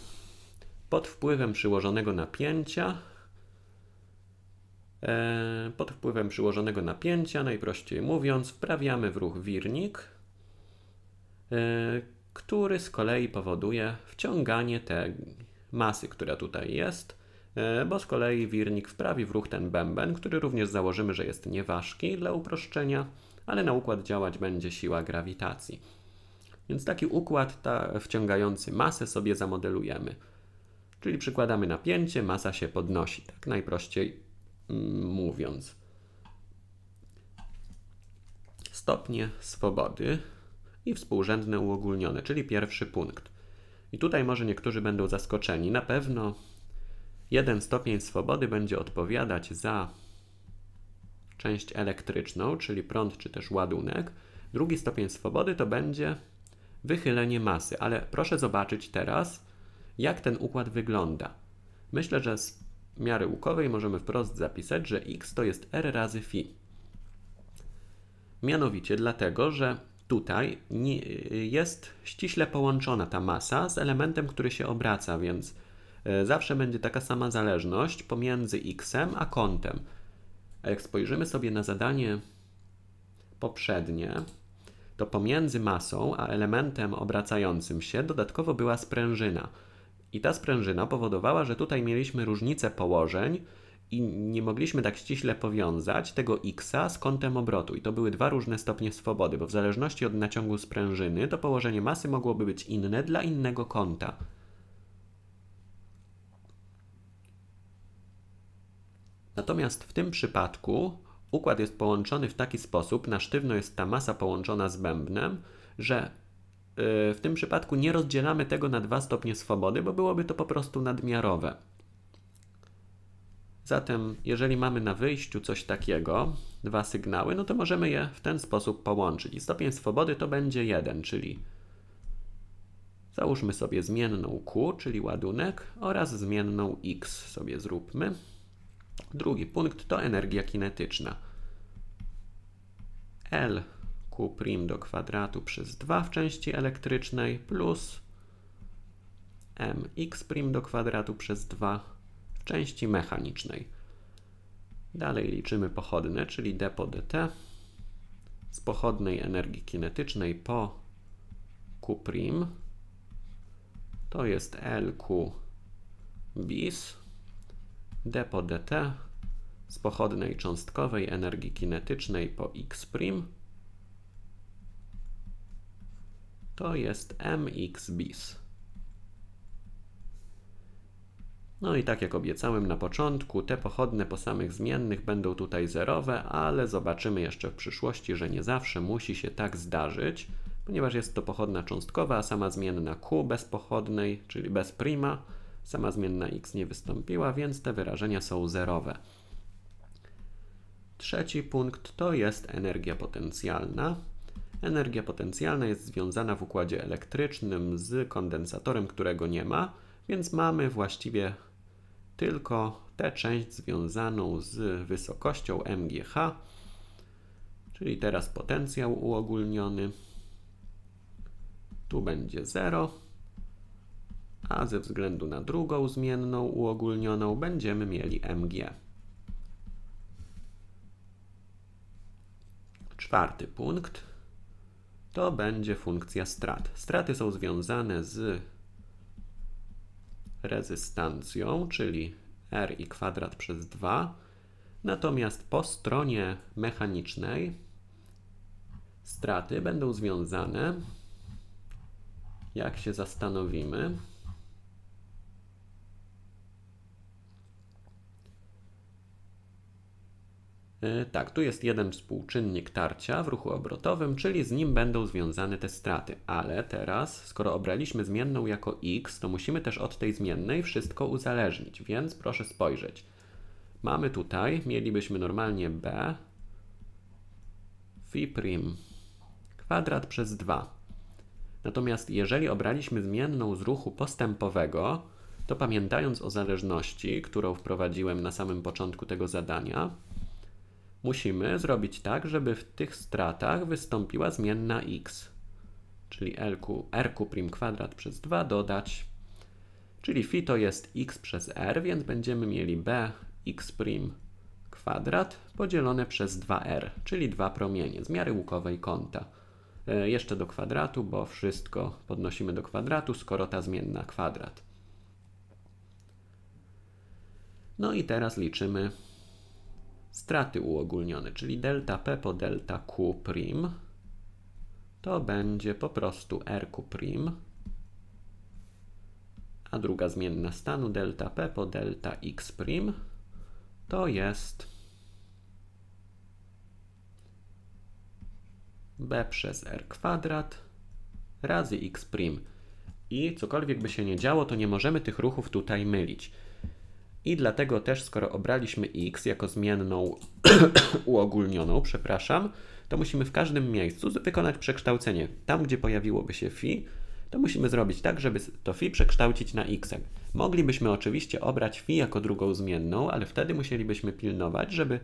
pod wpływem przyłożonego napięcia y, pod wpływem przyłożonego napięcia, najprościej mówiąc, wprawiamy w ruch wirnik, y, który z kolei powoduje wciąganie tej masy, która tutaj jest, bo z kolei wirnik wprawi w ruch ten bęben, który również założymy, że jest nieważki dla uproszczenia ale na układ działać będzie siła grawitacji. Więc taki układ ta, wciągający masę sobie zamodelujemy. Czyli przykładamy napięcie, masa się podnosi, tak najprościej mm, mówiąc. Stopnie swobody i współrzędne uogólnione, czyli pierwszy punkt. I tutaj może niektórzy będą zaskoczeni. Na pewno jeden stopień swobody będzie odpowiadać za część elektryczną, czyli prąd czy też ładunek. Drugi stopień swobody to będzie wychylenie masy, ale proszę zobaczyć teraz, jak ten układ wygląda. Myślę, że z miary łukowej możemy wprost zapisać, że x to jest r razy φ. Mianowicie dlatego, że tutaj jest ściśle połączona ta masa z elementem, który się obraca, więc e, zawsze będzie taka sama zależność pomiędzy x a kątem. A jak spojrzymy sobie na zadanie poprzednie, to pomiędzy masą a elementem obracającym się dodatkowo była sprężyna. I ta sprężyna powodowała, że tutaj mieliśmy różnicę położeń i nie mogliśmy tak ściśle powiązać tego x z kątem obrotu. I to były dwa różne stopnie swobody, bo w zależności od naciągu sprężyny to położenie masy mogłoby być inne dla innego kąta. Natomiast w tym przypadku układ jest połączony w taki sposób, na sztywno jest ta masa połączona z bębnem, że y, w tym przypadku nie rozdzielamy tego na dwa stopnie swobody, bo byłoby to po prostu nadmiarowe. Zatem, jeżeli mamy na wyjściu coś takiego, dwa sygnały, no to możemy je w ten sposób połączyć. I stopień swobody to będzie 1, czyli załóżmy sobie zmienną Q, czyli ładunek, oraz zmienną X sobie zróbmy. Drugi punkt to energia kinetyczna. L Q' do kwadratu przez 2 w części elektrycznej plus mx' do kwadratu przez 2 w części mechanicznej. Dalej liczymy pochodne, czyli d po dt z pochodnej energii kinetycznej po Q' to jest LQ bis d po dt z pochodnej cząstkowej energii kinetycznej po x' to jest mx bis. No i tak jak obiecałem na początku, te pochodne po samych zmiennych będą tutaj zerowe, ale zobaczymy jeszcze w przyszłości, że nie zawsze musi się tak zdarzyć, ponieważ jest to pochodna cząstkowa, a sama zmienna q bez pochodnej, czyli bez prima, Sama zmienna x nie wystąpiła, więc te wyrażenia są zerowe. Trzeci punkt to jest energia potencjalna. Energia potencjalna jest związana w układzie elektrycznym z kondensatorem, którego nie ma, więc mamy właściwie tylko tę część związaną z wysokością MGH, czyli teraz potencjał uogólniony. Tu będzie 0 a ze względu na drugą zmienną uogólnioną będziemy mieli mg. Czwarty punkt to będzie funkcja strat. Straty są związane z rezystancją, czyli R i kwadrat przez 2. Natomiast po stronie mechanicznej straty będą związane, jak się zastanowimy, Y, tak, tu jest jeden współczynnik tarcia w ruchu obrotowym, czyli z nim będą związane te straty. Ale teraz, skoro obraliśmy zmienną jako x, to musimy też od tej zmiennej wszystko uzależnić, więc proszę spojrzeć. Mamy tutaj, mielibyśmy normalnie b phi prim kwadrat przez 2. Natomiast jeżeli obraliśmy zmienną z ruchu postępowego, to pamiętając o zależności, którą wprowadziłem na samym początku tego zadania, musimy zrobić tak, żeby w tych stratach wystąpiła zmienna x, czyli LQ, RQ prim kwadrat przez 2 dodać, czyli phi to jest x przez r, więc będziemy mieli b x prim kwadrat podzielone przez 2r, czyli dwa promienie z miary łukowej kąta. E, jeszcze do kwadratu, bo wszystko podnosimy do kwadratu, skoro ta zmienna kwadrat. No i teraz liczymy straty uogólnione, czyli delta P po delta Q prim to będzie po prostu RQ prim, a druga zmienna stanu delta P po delta X prim to jest B przez R kwadrat razy X prim. I cokolwiek by się nie działo, to nie możemy tych ruchów tutaj mylić. I dlatego też, skoro obraliśmy x jako zmienną <coughs> uogólnioną, przepraszam, to musimy w każdym miejscu wykonać przekształcenie. Tam, gdzie pojawiłoby się phi, to musimy zrobić tak, żeby to phi przekształcić na x. Moglibyśmy oczywiście obrać phi jako drugą zmienną, ale wtedy musielibyśmy pilnować, żeby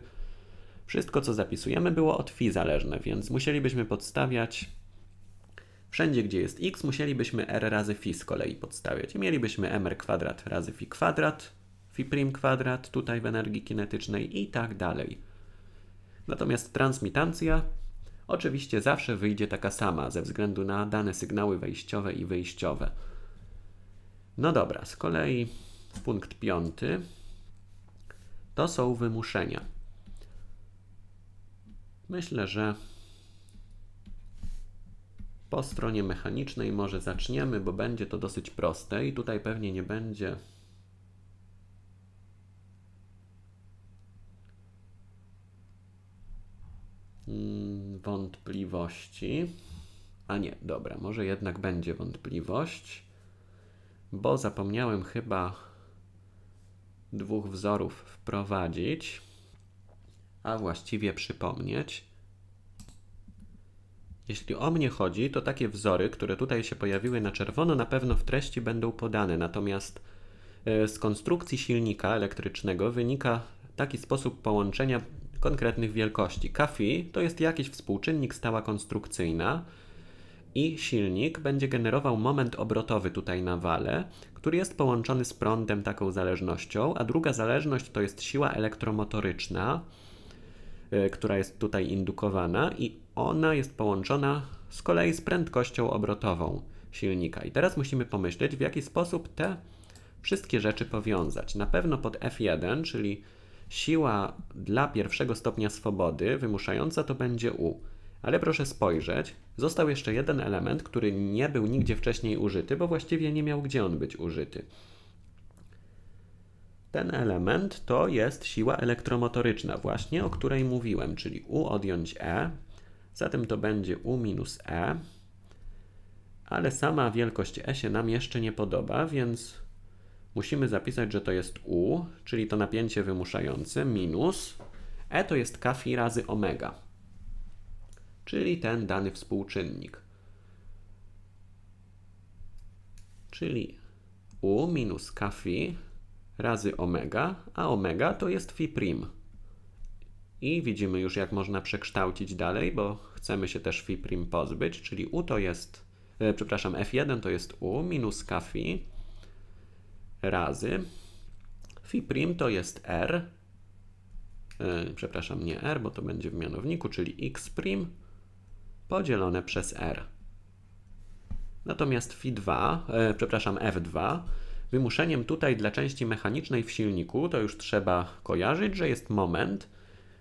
wszystko, co zapisujemy, było od phi zależne, więc musielibyśmy podstawiać wszędzie, gdzie jest x, musielibyśmy r razy phi z kolei podstawiać. I mielibyśmy mr kwadrat razy phi kwadrat phi prim kwadrat, tutaj w energii kinetycznej i tak dalej. Natomiast transmitancja oczywiście zawsze wyjdzie taka sama ze względu na dane sygnały wejściowe i wyjściowe. No dobra, z kolei punkt piąty to są wymuszenia. Myślę, że po stronie mechanicznej może zaczniemy, bo będzie to dosyć proste i tutaj pewnie nie będzie Mm, wątpliwości. A nie, dobra, może jednak będzie wątpliwość, bo zapomniałem chyba dwóch wzorów wprowadzić, a właściwie przypomnieć. Jeśli o mnie chodzi, to takie wzory, które tutaj się pojawiły na czerwono, na pewno w treści będą podane, natomiast e, z konstrukcji silnika elektrycznego wynika taki sposób połączenia konkretnych wielkości. Kafi to jest jakiś współczynnik stała konstrukcyjna i silnik będzie generował moment obrotowy tutaj na wale, który jest połączony z prądem taką zależnością, a druga zależność to jest siła elektromotoryczna, e, która jest tutaj indukowana i ona jest połączona z kolei z prędkością obrotową silnika. I teraz musimy pomyśleć, w jaki sposób te wszystkie rzeczy powiązać. Na pewno pod F1, czyli Siła dla pierwszego stopnia swobody wymuszająca to będzie U. Ale proszę spojrzeć, został jeszcze jeden element, który nie był nigdzie wcześniej użyty, bo właściwie nie miał gdzie on być użyty. Ten element to jest siła elektromotoryczna, właśnie o której mówiłem, czyli U odjąć E, zatem to będzie U minus E, ale sama wielkość E się nam jeszcze nie podoba, więc musimy zapisać, że to jest U, czyli to napięcie wymuszające, minus E to jest K phi razy omega, czyli ten dany współczynnik. Czyli U minus K phi razy omega, a omega to jest phi prim. I widzimy już, jak można przekształcić dalej, bo chcemy się też phi prim pozbyć, czyli U to jest, e, przepraszam, F1 to jest U minus K phi razy phi prim to jest r, yy, przepraszam, nie r, bo to będzie w mianowniku, czyli x prim podzielone przez r. Natomiast phi 2, yy, przepraszam, f2 Wymuszeniem tutaj dla części mechanicznej w silniku to już trzeba kojarzyć, że jest moment,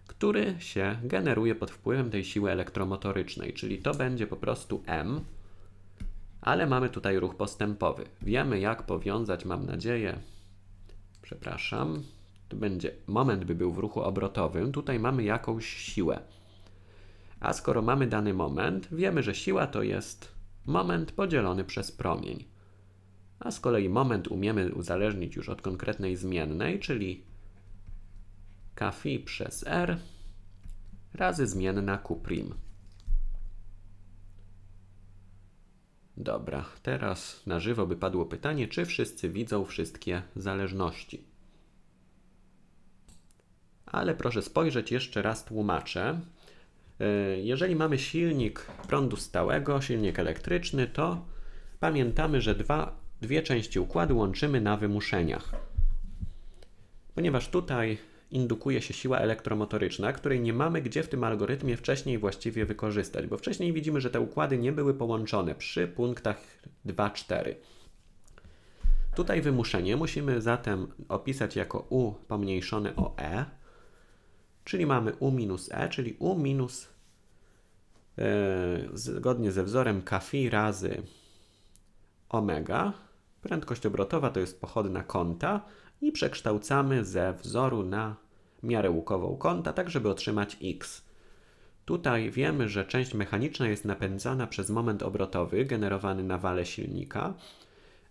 który się generuje pod wpływem tej siły elektromotorycznej, czyli to będzie po prostu m ale mamy tutaj ruch postępowy. Wiemy, jak powiązać, mam nadzieję. Przepraszam. Tu będzie moment, by był w ruchu obrotowym. Tutaj mamy jakąś siłę. A skoro mamy dany moment, wiemy, że siła to jest moment podzielony przez promień. A z kolei moment umiemy uzależnić już od konkretnej zmiennej, czyli kφ przez r razy zmienna Q'. Dobra, teraz na żywo by padło pytanie, czy wszyscy widzą wszystkie zależności. Ale proszę spojrzeć jeszcze raz, tłumaczę. E, jeżeli mamy silnik prądu stałego, silnik elektryczny, to pamiętamy, że dwa, dwie części układu łączymy na wymuszeniach. Ponieważ tutaj indukuje się siła elektromotoryczna, której nie mamy gdzie w tym algorytmie wcześniej właściwie wykorzystać, bo wcześniej widzimy, że te układy nie były połączone przy punktach 2,4. Tutaj wymuszenie musimy zatem opisać jako U pomniejszone o E, czyli mamy U minus E, czyli U minus e, zgodnie ze wzorem kafi razy omega. Prędkość obrotowa to jest pochodna kąta, i przekształcamy ze wzoru na miarę łukową kąta, tak żeby otrzymać x. Tutaj wiemy, że część mechaniczna jest napędzana przez moment obrotowy generowany na wale silnika,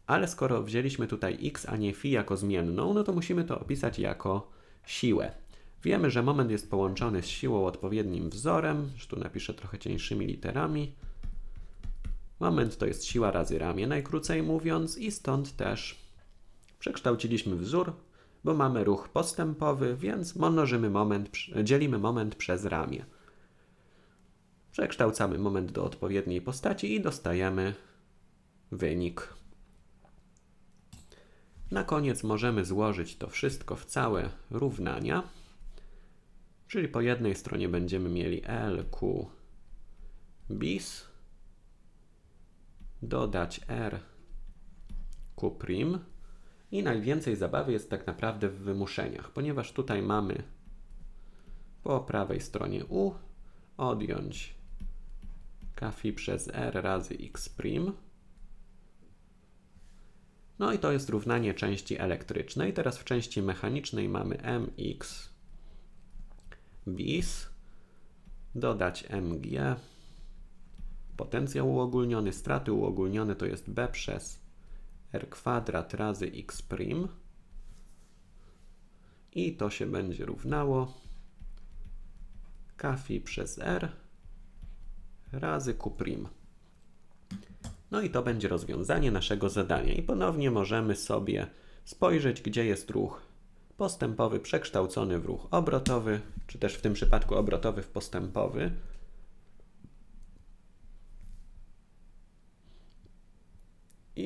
ale skoro wzięliśmy tutaj x, a nie φ jako zmienną, no to musimy to opisać jako siłę. Wiemy, że moment jest połączony z siłą odpowiednim wzorem, już tu napiszę trochę cieńszymi literami. Moment to jest siła razy ramię, najkrócej mówiąc, i stąd też Przekształciliśmy wzór, bo mamy ruch postępowy, więc mnożymy moment, dzielimy moment przez ramię. Przekształcamy moment do odpowiedniej postaci i dostajemy wynik. Na koniec możemy złożyć to wszystko w całe równania, czyli po jednej stronie będziemy mieli LQ bis, dodać R Q prim, i najwięcej zabawy jest tak naprawdę w wymuszeniach, ponieważ tutaj mamy po prawej stronie U odjąć kafi przez R razy x prim. No i to jest równanie części elektrycznej. Teraz w części mechanicznej mamy mx bis dodać mg potencjał uogólniony, straty uogólnione to jest b przez r kwadrat razy x prim i to się będzie równało kafi przez r razy q prim. No i to będzie rozwiązanie naszego zadania. I ponownie możemy sobie spojrzeć, gdzie jest ruch postępowy przekształcony w ruch obrotowy, czy też w tym przypadku obrotowy w postępowy.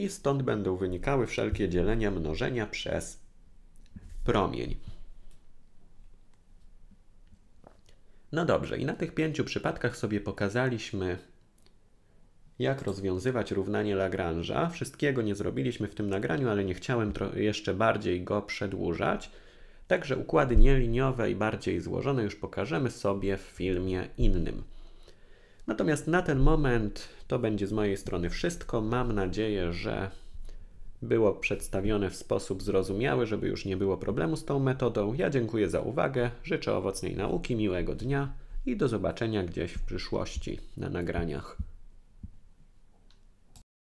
i stąd będą wynikały wszelkie dzielenia mnożenia przez promień. No dobrze, i na tych pięciu przypadkach sobie pokazaliśmy, jak rozwiązywać równanie Lagrange'a. Wszystkiego nie zrobiliśmy w tym nagraniu, ale nie chciałem jeszcze bardziej go przedłużać. Także układy nieliniowe i bardziej złożone już pokażemy sobie w filmie innym. Natomiast na ten moment to będzie z mojej strony wszystko. Mam nadzieję, że było przedstawione w sposób zrozumiały, żeby już nie było problemu z tą metodą. Ja dziękuję za uwagę, życzę owocnej nauki, miłego dnia i do zobaczenia gdzieś w przyszłości na nagraniach.